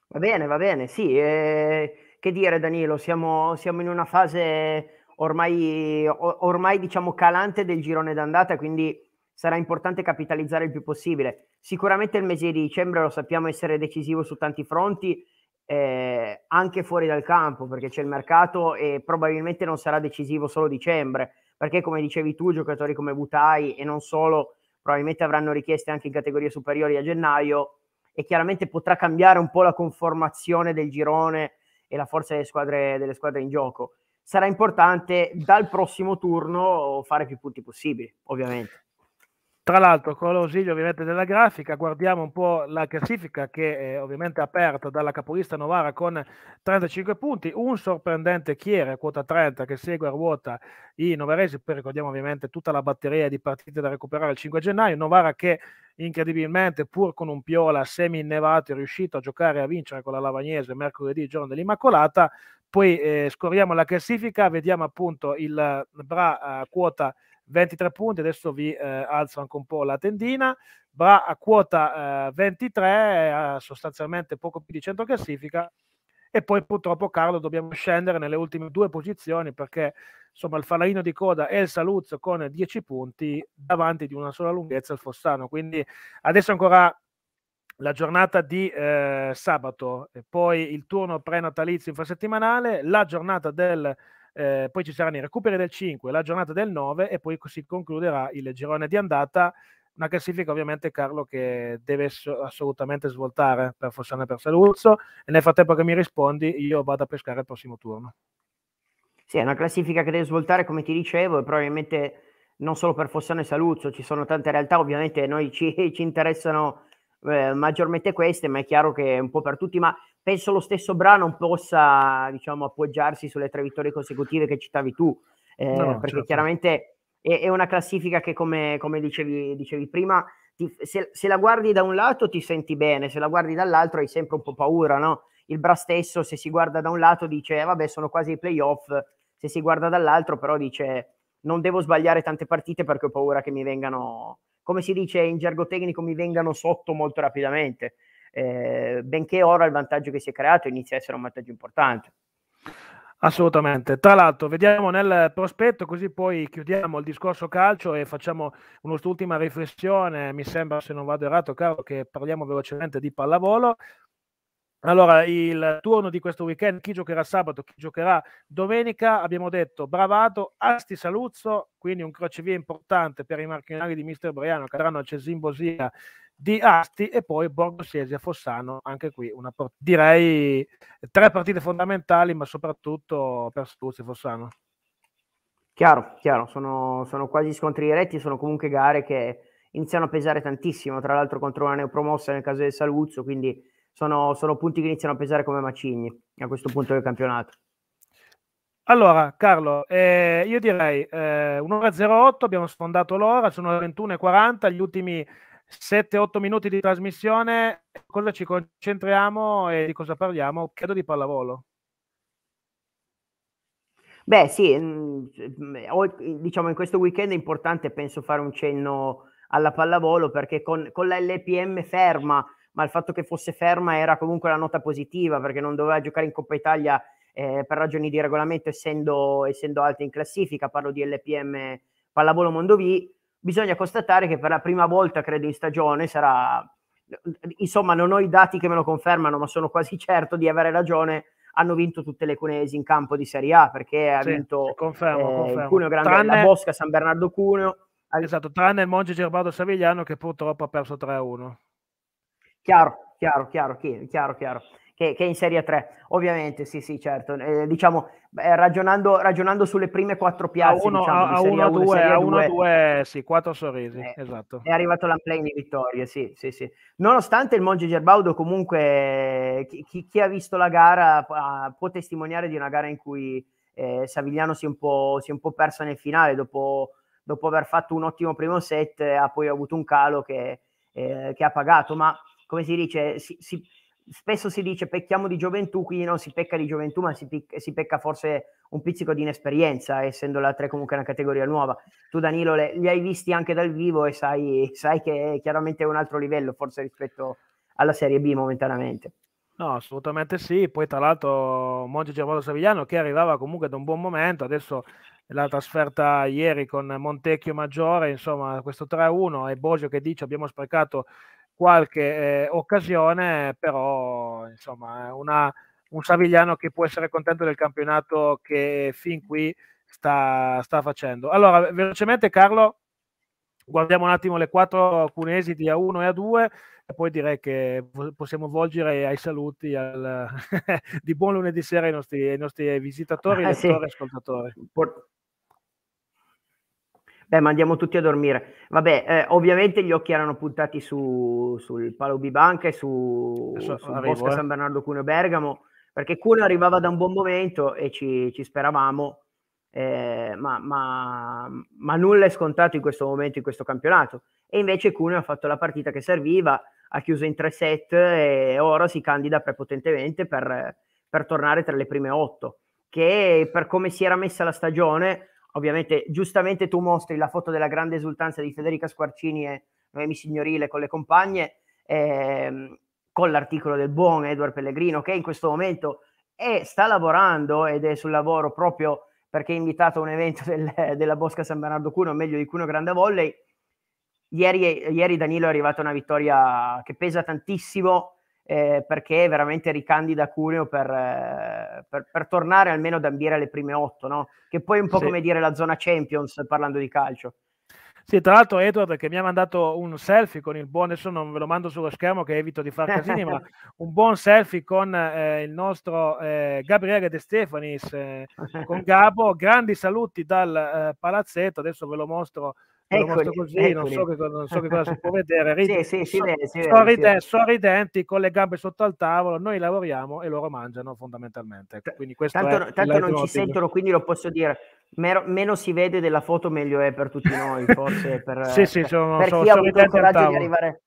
Va bene, va bene, sì. Eh, che dire Danilo, siamo, siamo in una fase ormai, ormai diciamo calante del girone d'andata, quindi sarà importante capitalizzare il più possibile. Sicuramente il mese di dicembre lo sappiamo essere decisivo su tanti fronti, eh, anche fuori dal campo, perché c'è il mercato e probabilmente non sarà decisivo solo dicembre perché come dicevi tu, giocatori come Butai e non solo, probabilmente avranno richieste anche in categorie superiori a gennaio e chiaramente potrà cambiare un po' la conformazione del girone e la forza delle squadre, delle squadre in gioco sarà importante dal prossimo turno fare più punti possibili, ovviamente. Tra l'altro, con l'ausilio ovviamente della grafica, guardiamo un po' la classifica che è ovviamente aperta dalla capolista Novara con 35 punti, un sorprendente Chiere, quota 30, che segue a ruota i novaresi, poi ricordiamo ovviamente tutta la batteria di partite da recuperare il 5 gennaio, Novara che incredibilmente, pur con un piola semi-innevato, è riuscito a giocare e a vincere con la Lavagnese mercoledì, giorno dell'Immacolata, poi eh, scorriamo la classifica, vediamo appunto il Bra a eh, quota 30, 23 punti, adesso vi eh, alzo anche un po' la tendina, Va a quota eh, 23, eh, sostanzialmente poco più di 100 classifica, e poi purtroppo Carlo dobbiamo scendere nelle ultime due posizioni perché insomma il Falarino di coda e il Saluzzo con 10 punti davanti di una sola lunghezza il Fossano, quindi adesso ancora la giornata di eh, sabato e poi il turno pre-natalizio infrasettimanale, la giornata del eh, poi ci saranno i recuperi del 5, la giornata del 9 e poi si concluderà il girone di andata. Una classifica ovviamente, Carlo, che deve assolutamente svoltare per Fossana e per Saluzzo. E nel frattempo che mi rispondi, io vado a pescare il prossimo turno. Sì, è una classifica che deve svoltare, come ti dicevo, e probabilmente non solo per Fossano e Saluzzo, ci sono tante realtà, ovviamente noi ci, ci interessano eh, maggiormente queste, ma è chiaro che è un po' per tutti, ma penso lo stesso Bra non possa diciamo, appoggiarsi sulle tre vittorie consecutive che citavi tu, eh, no, perché certo. chiaramente è, è, una classifica che come, come dicevi, dicevi, prima, ti, se, se, la guardi da un lato ti senti bene, se la guardi dall'altro hai sempre un po' paura, no? Il Bra stesso se si guarda da un lato dice eh, vabbè sono quasi i playoff, se si guarda dall'altro però dice non devo sbagliare tante partite perché ho paura che mi vengano, come si dice in gergo tecnico, mi vengano sotto molto rapidamente. Eh, benché ora il vantaggio che si è creato inizia a essere un vantaggio importante. Assolutamente. Tra l'altro, vediamo nel prospetto, così poi chiudiamo il discorso calcio e facciamo un'ultima riflessione. Mi sembra, se non vado errato, caro, che parliamo velocemente di pallavolo. Allora, il turno di questo weekend, chi giocherà sabato, chi giocherà domenica, abbiamo detto Bravato, Asti Saluzzo, quindi un crocevia importante per i marchinari di Mister Briano, che andranno a Cesimbosia di Asti e poi Borgo Siesi e Fossano, anche qui una, direi tre partite fondamentali, ma soprattutto per Struzzi e Fossano. Chiaro, chiaro, sono, sono quasi scontri diretti, sono comunque gare che iniziano a pesare tantissimo, tra l'altro contro una neopromossa nel caso del Saluzzo, quindi sono, sono punti che iniziano a pesare come macigni a questo punto del campionato. Allora, Carlo, eh, io direi eh, 1.08, abbiamo sfondato l'ora, sono le 21.40, gli ultimi 7-8 minuti di trasmissione, cosa ci concentriamo e di cosa parliamo? Credo di pallavolo. Beh sì, mm, cioè, diciamo in questo weekend è importante penso fare un cenno alla pallavolo perché con, con la LPM ferma, ma il fatto che fosse ferma era comunque la nota positiva perché non doveva giocare in Coppa Italia eh, per ragioni di regolamento essendo, essendo alta in classifica, parlo di LPM Pallavolo Mondovì, bisogna constatare che per la prima volta, credo, in stagione sarà, insomma, non ho i dati che me lo confermano, ma sono quasi certo di avere ragione. Hanno vinto tutte le cunesi in campo di Serie A perché ha sì, vinto confermo, eh, confermo. Cuneo Grande tranne, la Bosca, San Bernardo Cuneo. Esatto, tranne il Monge Gerbardo Savigliano che purtroppo ha perso 3-1. Chiaro, chiaro, chiaro, chiaro, chiaro che, che in Serie 3, ovviamente, sì, sì, certo. Eh, diciamo, eh, ragionando, ragionando, sulle prime quattro piazze, a 1 diciamo, a 2, a 1 2, sì, quattro sorrisi, eh, esatto. È arrivato l'unplay di vittoria, sì, sì, sì. Nonostante il Monge Gerbaudo, comunque, chi, chi, ha visto la gara ah, può testimoniare di una gara in cui eh, Savigliano si è, si è, un po', persa nel finale, dopo, dopo, aver fatto un ottimo primo set, ha poi avuto un calo che, eh, che ha pagato, ma come si dice, si, si spesso si dice pecchiamo di gioventù, qui non si pecca di gioventù, ma si, pic- si, pecca forse un pizzico di inesperienza, essendo la 3 comunque una categoria nuova. Tu Danilo le, li hai visti anche dal vivo e sai, sai che è chiaramente un altro livello forse rispetto alla Serie B momentaneamente. No, assolutamente sì. Poi, tra l'altro, Monte Gervolo Savigliano che arrivava comunque da un buon momento. Adesso la trasferta ieri con Montecchio Maggiore, insomma, questo 3-1 e Bosio che dice abbiamo sprecato qualche eh, occasione, però insomma una, un Savigliano che può essere contento del campionato che fin qui sta, sta facendo. Allora, velocemente Carlo, guardiamo un attimo le quattro cunesi di A1 e A2 e poi direi che possiamo volgere ai saluti al, di buon lunedì sera ai nostri, ai nostri visitatori, ah, lettori e sì. ascoltatori. Por- Beh, ma andiamo tutti a dormire. Vabbè, eh, ovviamente gli occhi erano puntati su, sul Palo Bibanca e su, Adesso su Bosca eh. San Bernardo Cuneo Bergamo, perché Cuneo arrivava da un buon momento e ci, ci speravamo, eh, ma, ma, ma, nulla è scontato in questo momento, in questo campionato. E invece Cuneo ha fatto la partita che serviva, ha chiuso in tre set e ora si candida prepotentemente per, per tornare tra le prime otto, che per come si era messa la stagione Ovviamente, giustamente tu mostri la foto della grande esultanza di Federica Squarcini e Noemi Signorile con le compagne, ehm, con l'articolo del buon Edward Pellegrino, che in questo momento è, sta lavorando ed è sul lavoro proprio perché è invitato a un evento del, della Bosca San Bernardo Cuno, meglio di Cuno Grande Volley. Ieri, ieri Danilo è arrivata una vittoria che pesa tantissimo, eh, perché veramente ricandida Cuneo per, eh, per, per, tornare almeno ad ambire alle prime otto, no? che poi è un po' sì. come dire la zona Champions parlando di calcio. Sì, tra l'altro Edward che mi ha mandato un selfie con il buon, adesso non ve lo mando sullo schermo che evito di far casini, ma un buon selfie con eh, il nostro eh, Gabriele De Stefanis, eh, con Gabo, grandi saluti dal eh, palazzetto, adesso ve lo mostro eccoli, così, eccoli. Non, so che, non, so che, cosa si può vedere. Ridi, sì, sì, so, vede, sorride, sorridenti con le gambe sotto al tavolo, noi lavoriamo e loro mangiano fondamentalmente. Quindi questo tanto, tanto non ci sentono, quindi lo posso dire. Mero, meno si vede della foto, meglio è per tutti noi, forse per, sì, sì, sono, per sono, chi ha avuto il coraggio di arrivare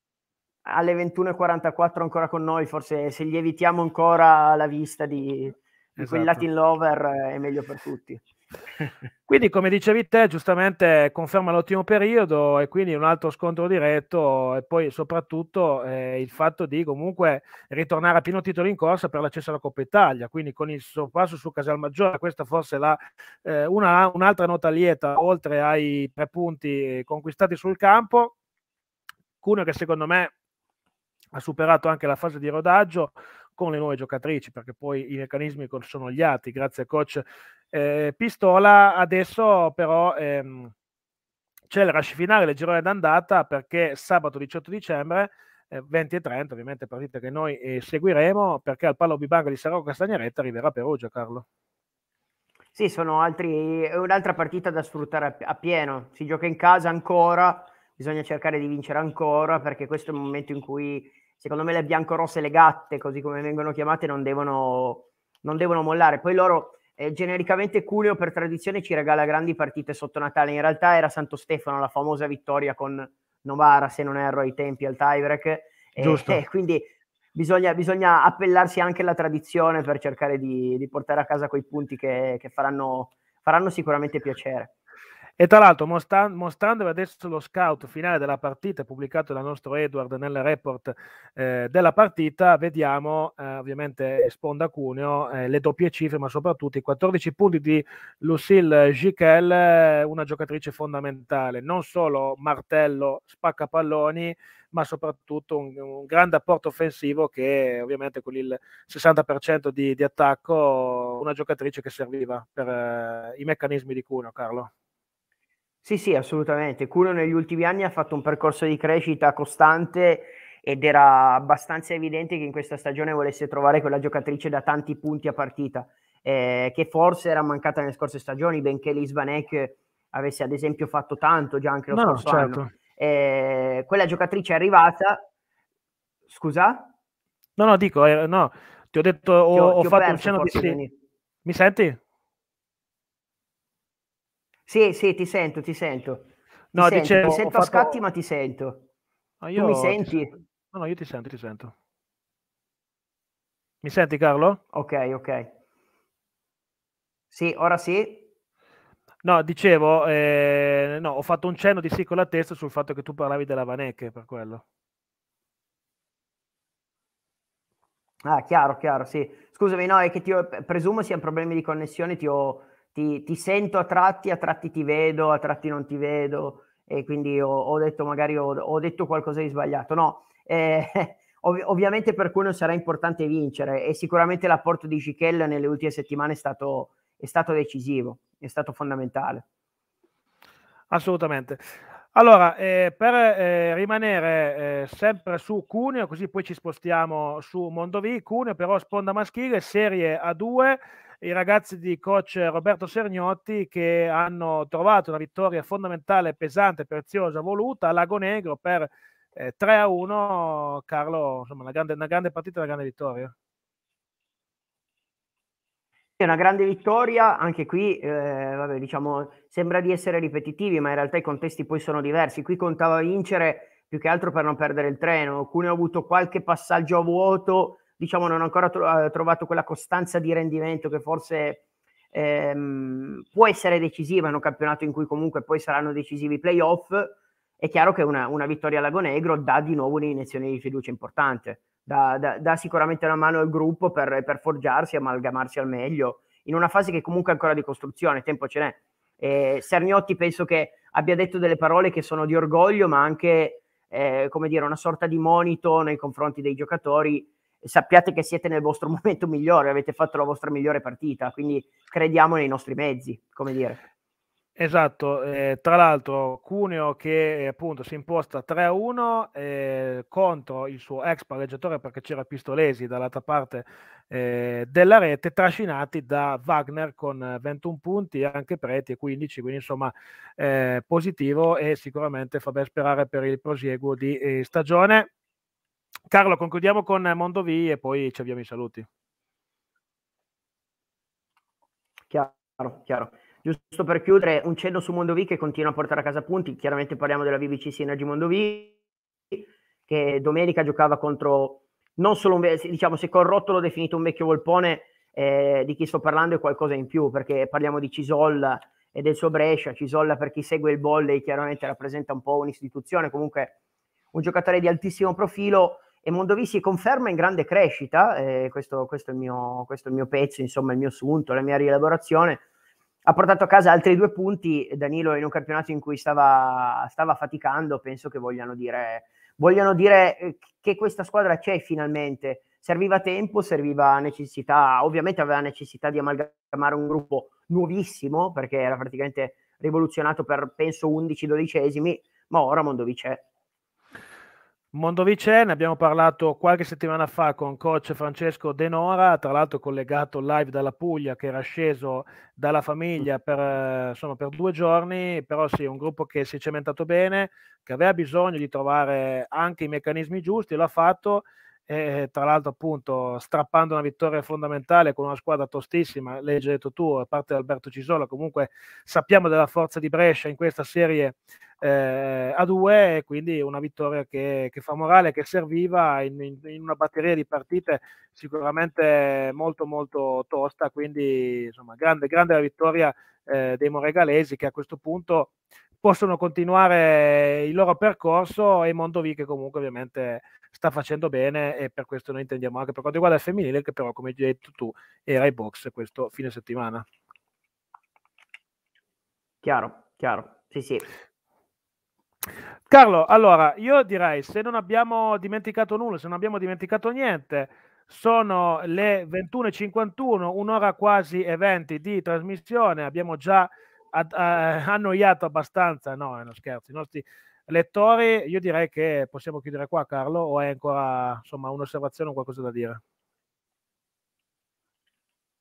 alle 21.44 ancora con noi, forse se gli evitiamo ancora la vista di, di esatto. quel Latin Lover eh, è meglio per tutti. Quindi, come dicevi te, giustamente conferma l'ottimo periodo e quindi un altro scontro diretto e poi soprattutto eh, il fatto di comunque ritornare a pieno titolo in corsa per l'accesso alla Coppa Italia, quindi con il sorpasso su Casalmaggiore, questa forse è eh, un'altra nota lieta, oltre ai tre punti conquistati sul campo, Cuneo che secondo me ha superato anche la fase di rodaggio, con le nuove giocatrici, perché poi i meccanismi sono gli altri, grazie a coach eh, Pistola. Adesso però ehm, c'è il rush finale del girone d'andata perché sabato 18 dicembre 20 eh, e 30, ovviamente partita che noi eh, seguiremo, perché al Palo Bibanga di Sarò Castagnaretta arriverà Perugia, Carlo. Sì, sono altri, è un'altra partita da sfruttare a pieno. Si gioca in casa ancora, bisogna cercare di vincere ancora, perché questo è il momento in cui secondo me le biancorosse le gatte così come vengono chiamate, non devono, non devono mollare. Poi loro, eh, genericamente, Cuneo per tradizione ci regala grandi partite sotto Natale. In realtà era Santo Stefano la famosa vittoria con Novara, se non erro, ai tempi al tiebreak. Giusto. Eh, quindi bisogna, bisogna, appellarsi anche alla tradizione per cercare di, di portare a casa quei punti che, che faranno, faranno sicuramente piacere. E tra l'altro, mostran- mostrandovi adesso lo scout finale della partita pubblicato dal nostro Edward nel report eh, della partita, vediamo eh, ovviamente sponda cuneo eh, le doppie cifre, ma soprattutto i 14 punti di Lucille Gichel, una giocatrice fondamentale, non solo martello, spacca palloni, ma soprattutto un, un grande apporto offensivo che ovviamente con il 60% di, di attacco, una giocatrice che serviva per eh, i meccanismi di cuneo, Carlo. Sì, sì, assolutamente. Cuno negli ultimi anni ha fatto un percorso di crescita costante ed era abbastanza evidente che in questa stagione volesse trovare quella giocatrice da tanti punti a partita, eh, che forse era mancata nelle scorse stagioni, benché Lisbanek avesse ad esempio fatto tanto già anche lo no, scorso certo. anno. Eh, quella giocatrice è arrivata. Scusa? No, no, dico, eh, no, ti ho detto, ho, ho, ho fatto un cenno di... Sì. Mi senti? Sì, sì, ti sento, ti sento. No, ti dicevo, sento, fatto... a scatti, ma ti sento. No, io tu mi senti? Sento. No, no, io ti sento, ti sento. Mi senti Carlo? Ok, ok. Sì, ora sì. No, dicevo, eh, no, ho fatto un cenno di sì con la testa sul fatto che tu parlavi della Vanecche per quello. Ah, chiaro, chiaro, sì. Scusami, no, è che ti ho, presumo siano problemi di connessione, ti ho, ti, ti, sento a tratti, a tratti ti vedo, a tratti non ti vedo e quindi ho, ho detto magari ho, ho, detto qualcosa di sbagliato. No, eh, ov- ovviamente per cui non sarà importante vincere e sicuramente l'apporto di Gichella nelle ultime settimane è stato, è stato decisivo, è stato fondamentale. Assolutamente. Allora, eh, per eh, rimanere eh, sempre su Cuneo, così poi ci spostiamo su Mondovi, Cuneo però sponda maschile, serie A2, i ragazzi di coach Roberto Sergnotti che hanno trovato una vittoria fondamentale, pesante, preziosa, voluta a Lago Negro per eh, 3 a 1. Carlo, insomma, una grande, una grande partita, una grande vittoria. Una grande vittoria, anche qui eh, vabbè, diciamo, sembra di essere ripetitivi, ma in realtà i contesti poi sono diversi. Qui contava vincere più che altro per non perdere il treno. Alcune ho avuto qualche passaggio a vuoto, diciamo, non ha ancora tro- eh, trovato quella costanza di rendimento che forse ehm, può essere decisiva in un campionato in cui comunque poi saranno decisivi i playoff, è chiaro che una, una vittoria a Lago Negro dà di nuovo un'iniezione di fiducia importante, dà, dà, dà sicuramente una mano al gruppo per, per forgiarsi, amalgamarsi al meglio, in una fase che comunque è ancora di costruzione, tempo ce n'è. Eh, Sarniotti penso che abbia detto delle parole che sono di orgoglio, ma anche, eh, come dire, una sorta di monito nei confronti dei giocatori sappiate che siete nel vostro momento migliore, avete fatto la vostra migliore partita, quindi crediamo nei nostri mezzi, come dire. Esatto, eh, tra l'altro Cuneo che eh, appunto si imposta 3-1 eh, contro il suo ex palleggiatore perché c'era Pistolesi dall'altra parte eh, della rete, trascinati da Wagner con 21 eh, punti e anche Preti e 15, quindi insomma positivo e sicuramente fa ben sperare per il prosieguo di stagione. Carlo, concludiamo con Mondo e poi ci avviamo i saluti. Chiaro, chiaro. Giusto per chiudere, un cenno su Mondo che continua a portare a casa punti. Chiaramente parliamo della VVC Synergy Mondo che domenica giocava contro non solo un vecchio, diciamo, se Corrotto l'ho definito un vecchio volpone, eh, di chi sto parlando è qualcosa in più, perché parliamo di Cisolla e del suo Brescia. Cisolla, per chi segue il volley, chiaramente rappresenta un po' un'istituzione, comunque un giocatore di altissimo profilo, e Mondovì si conferma in grande crescita, eh, questo, questo, è mio, questo, è il mio, pezzo, insomma il mio assunto, la mia rielaborazione, ha portato a casa altri due punti, Danilo in un campionato in cui stava, stava faticando, penso che vogliano dire, vogliano dire eh, che questa squadra c'è finalmente, serviva tempo, serviva necessità, ovviamente aveva necessità di amalgamare un gruppo nuovissimo perché era praticamente rivoluzionato per penso 11-12esimi, ma ora Mondovì c'è. Mondovicè, ne abbiamo parlato qualche settimana fa con coach Francesco De Nora, tra l'altro collegato live dalla Puglia che era sceso dalla famiglia per, eh, insomma, per due giorni, però sì, un gruppo che si è cementato bene, che aveva bisogno di trovare anche i meccanismi giusti, l'ha fatto e tra l'altro appunto strappando una vittoria fondamentale con una squadra tostissima, l'hai già detto tu, a parte Alberto Cisola, comunque sappiamo della forza di Brescia in questa serie eh, a due e quindi una vittoria che, che fa morale, che serviva in, in, in, una batteria di partite sicuramente molto molto tosta, quindi insomma grande, grande la vittoria eh, dei moregalesi che a questo punto possono continuare il loro percorso e Mondovi che comunque ovviamente sta facendo bene e per questo noi intendiamo anche per quanto riguarda il femminile che però come hai detto tu era i box questo fine settimana. Chiaro, chiaro, sì sì. Carlo, allora io direi se non abbiamo dimenticato nulla, se non abbiamo dimenticato niente, sono le 21.51, un'ora quasi e 20 di trasmissione, abbiamo già ha, ha annoiato abbastanza, no, è uno scherzo, i nostri lettori, io direi che possiamo chiudere qua Carlo o hai ancora insomma, un'osservazione o qualcosa da dire?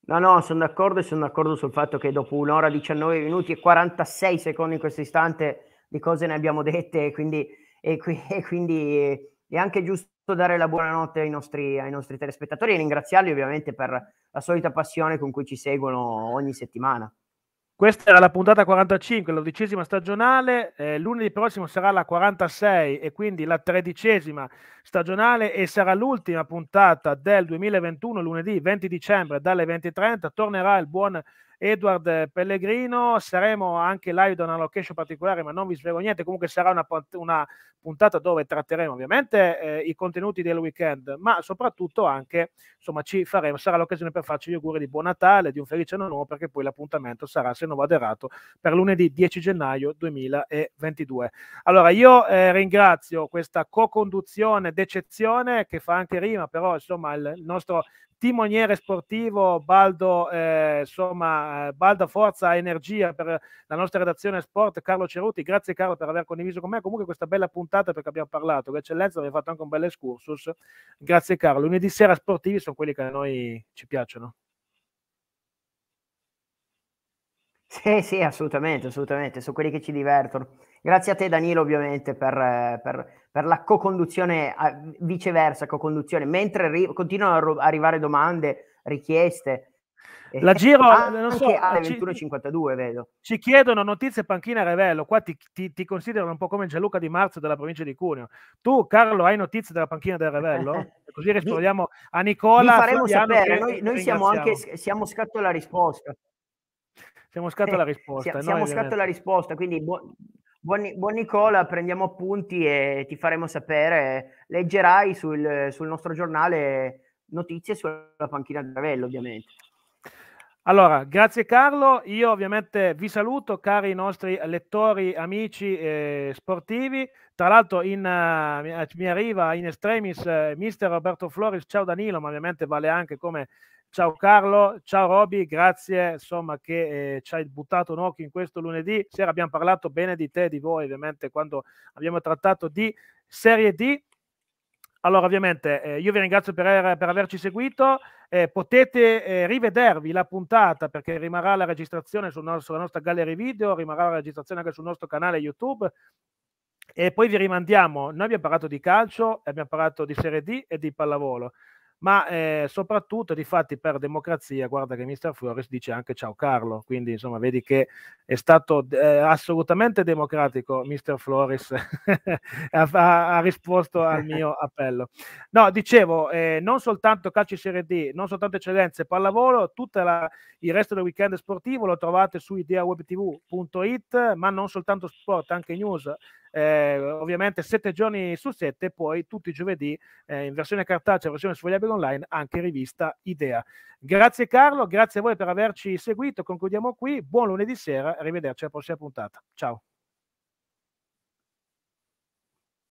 No, no, sono d'accordo e sono d'accordo sul fatto che dopo un'ora 19 minuti e 46 secondi in questo istante di cose ne abbiamo dette e quindi, e e quindi è anche giusto dare la buonanotte ai nostri, ai nostri telespettatori e ringraziarli ovviamente per la solita passione con cui ci seguono ogni settimana. Questa era la puntata 45, l'odicesima stagionale, eh, lunedì prossimo sarà la 46 e quindi la tredicesima stagionale e sarà l'ultima puntata del 2021, lunedì 20 dicembre dalle 20.30, tornerà il buon Edward Pellegrino. Saremo anche live da una location particolare, ma non vi svelo niente. Comunque sarà una, una puntata dove tratteremo ovviamente eh, i contenuti del weekend, ma soprattutto anche, insomma, ci faremo, sarà l'occasione per farci gli auguri di buon Natale, di un felice anno nuovo, perché poi l'appuntamento sarà, se non vado errato, per lunedì 10 gennaio 2022. Allora, io eh, ringrazio questa co-conduzione d'eccezione che fa anche rima, però, insomma, il, il nostro timoniere sportivo Baldo, eh, insomma, balda, forza, energia per la nostra redazione sport, Carlo Ceruti, grazie Carlo per aver condiviso con me comunque questa bella puntata perché abbiamo parlato, l'eccellenza abbiamo fatto anche un bel excursus, grazie Carlo, lunedì sera sportivi sono quelli che a noi ci piacciono. Sì, sì, assolutamente, assolutamente, sono quelli che ci divertono. Grazie a te Danilo ovviamente per, per, per la co-conduzione, viceversa co-conduzione, mentre ri- continuano ad arrivare domande, richieste, eh, la giro ah, non so, alle 21.52, vedo. Ci chiedono notizie panchina Revello. Qua ti, ti, ti, considerano un po' come Gianluca Di Marzo della provincia di Cuneo. Tu, Carlo, hai notizie della panchina del Revello? Così rispondiamo a Nicola. Vi faremo Fabiano, sapere. Noi, noi siamo anche siamo scatto la risposta. Siamo scatto la risposta. Eh, siamo noi, scatto la risposta, quindi Buon, buon, Nicola, prendiamo appunti e ti faremo sapere. Leggerai sul, sul nostro giornale notizie sulla panchina del Revello, ovviamente. Allora, grazie Carlo, io ovviamente vi saluto cari nostri lettori, amici eh, sportivi, tra l'altro uh, mi arriva in extremis eh, mister Roberto Floris, ciao Danilo, ma ovviamente vale anche come ciao Carlo, ciao Roby, grazie insomma che eh, ci hai buttato un occhio in questo lunedì sera, abbiamo parlato bene di te di voi ovviamente quando abbiamo trattato di Serie D, allora, ovviamente, eh, io vi ringrazio per, per averci seguito. Eh, potete eh, rivedervi la puntata perché rimarrà la registrazione sul nostro, sulla nostra gallery video, rimarrà la registrazione anche sul nostro canale YouTube. E poi vi rimandiamo, noi abbiamo parlato di calcio, abbiamo parlato di Serie D e di pallavolo ma eh, soprattutto di fatti per democrazia, guarda che mister Flores dice anche ciao Carlo, quindi insomma vedi che è stato eh, assolutamente democratico mister Flores, ha, ha, risposto al mio appello. No, dicevo, eh, non soltanto calcio Serie D, non soltanto eccellenze, pallavolo, tutto il resto del weekend sportivo lo trovate su ideawebtv.it, ma non soltanto sport, anche news, eh, ovviamente sette giorni su sette, poi tutti i giovedì eh, in versione cartacea, versione sfogliabile online, anche rivista Idea. Grazie Carlo, grazie a voi per averci seguito, concludiamo qui, buon lunedì sera, arrivederci alla prossima puntata. Ciao.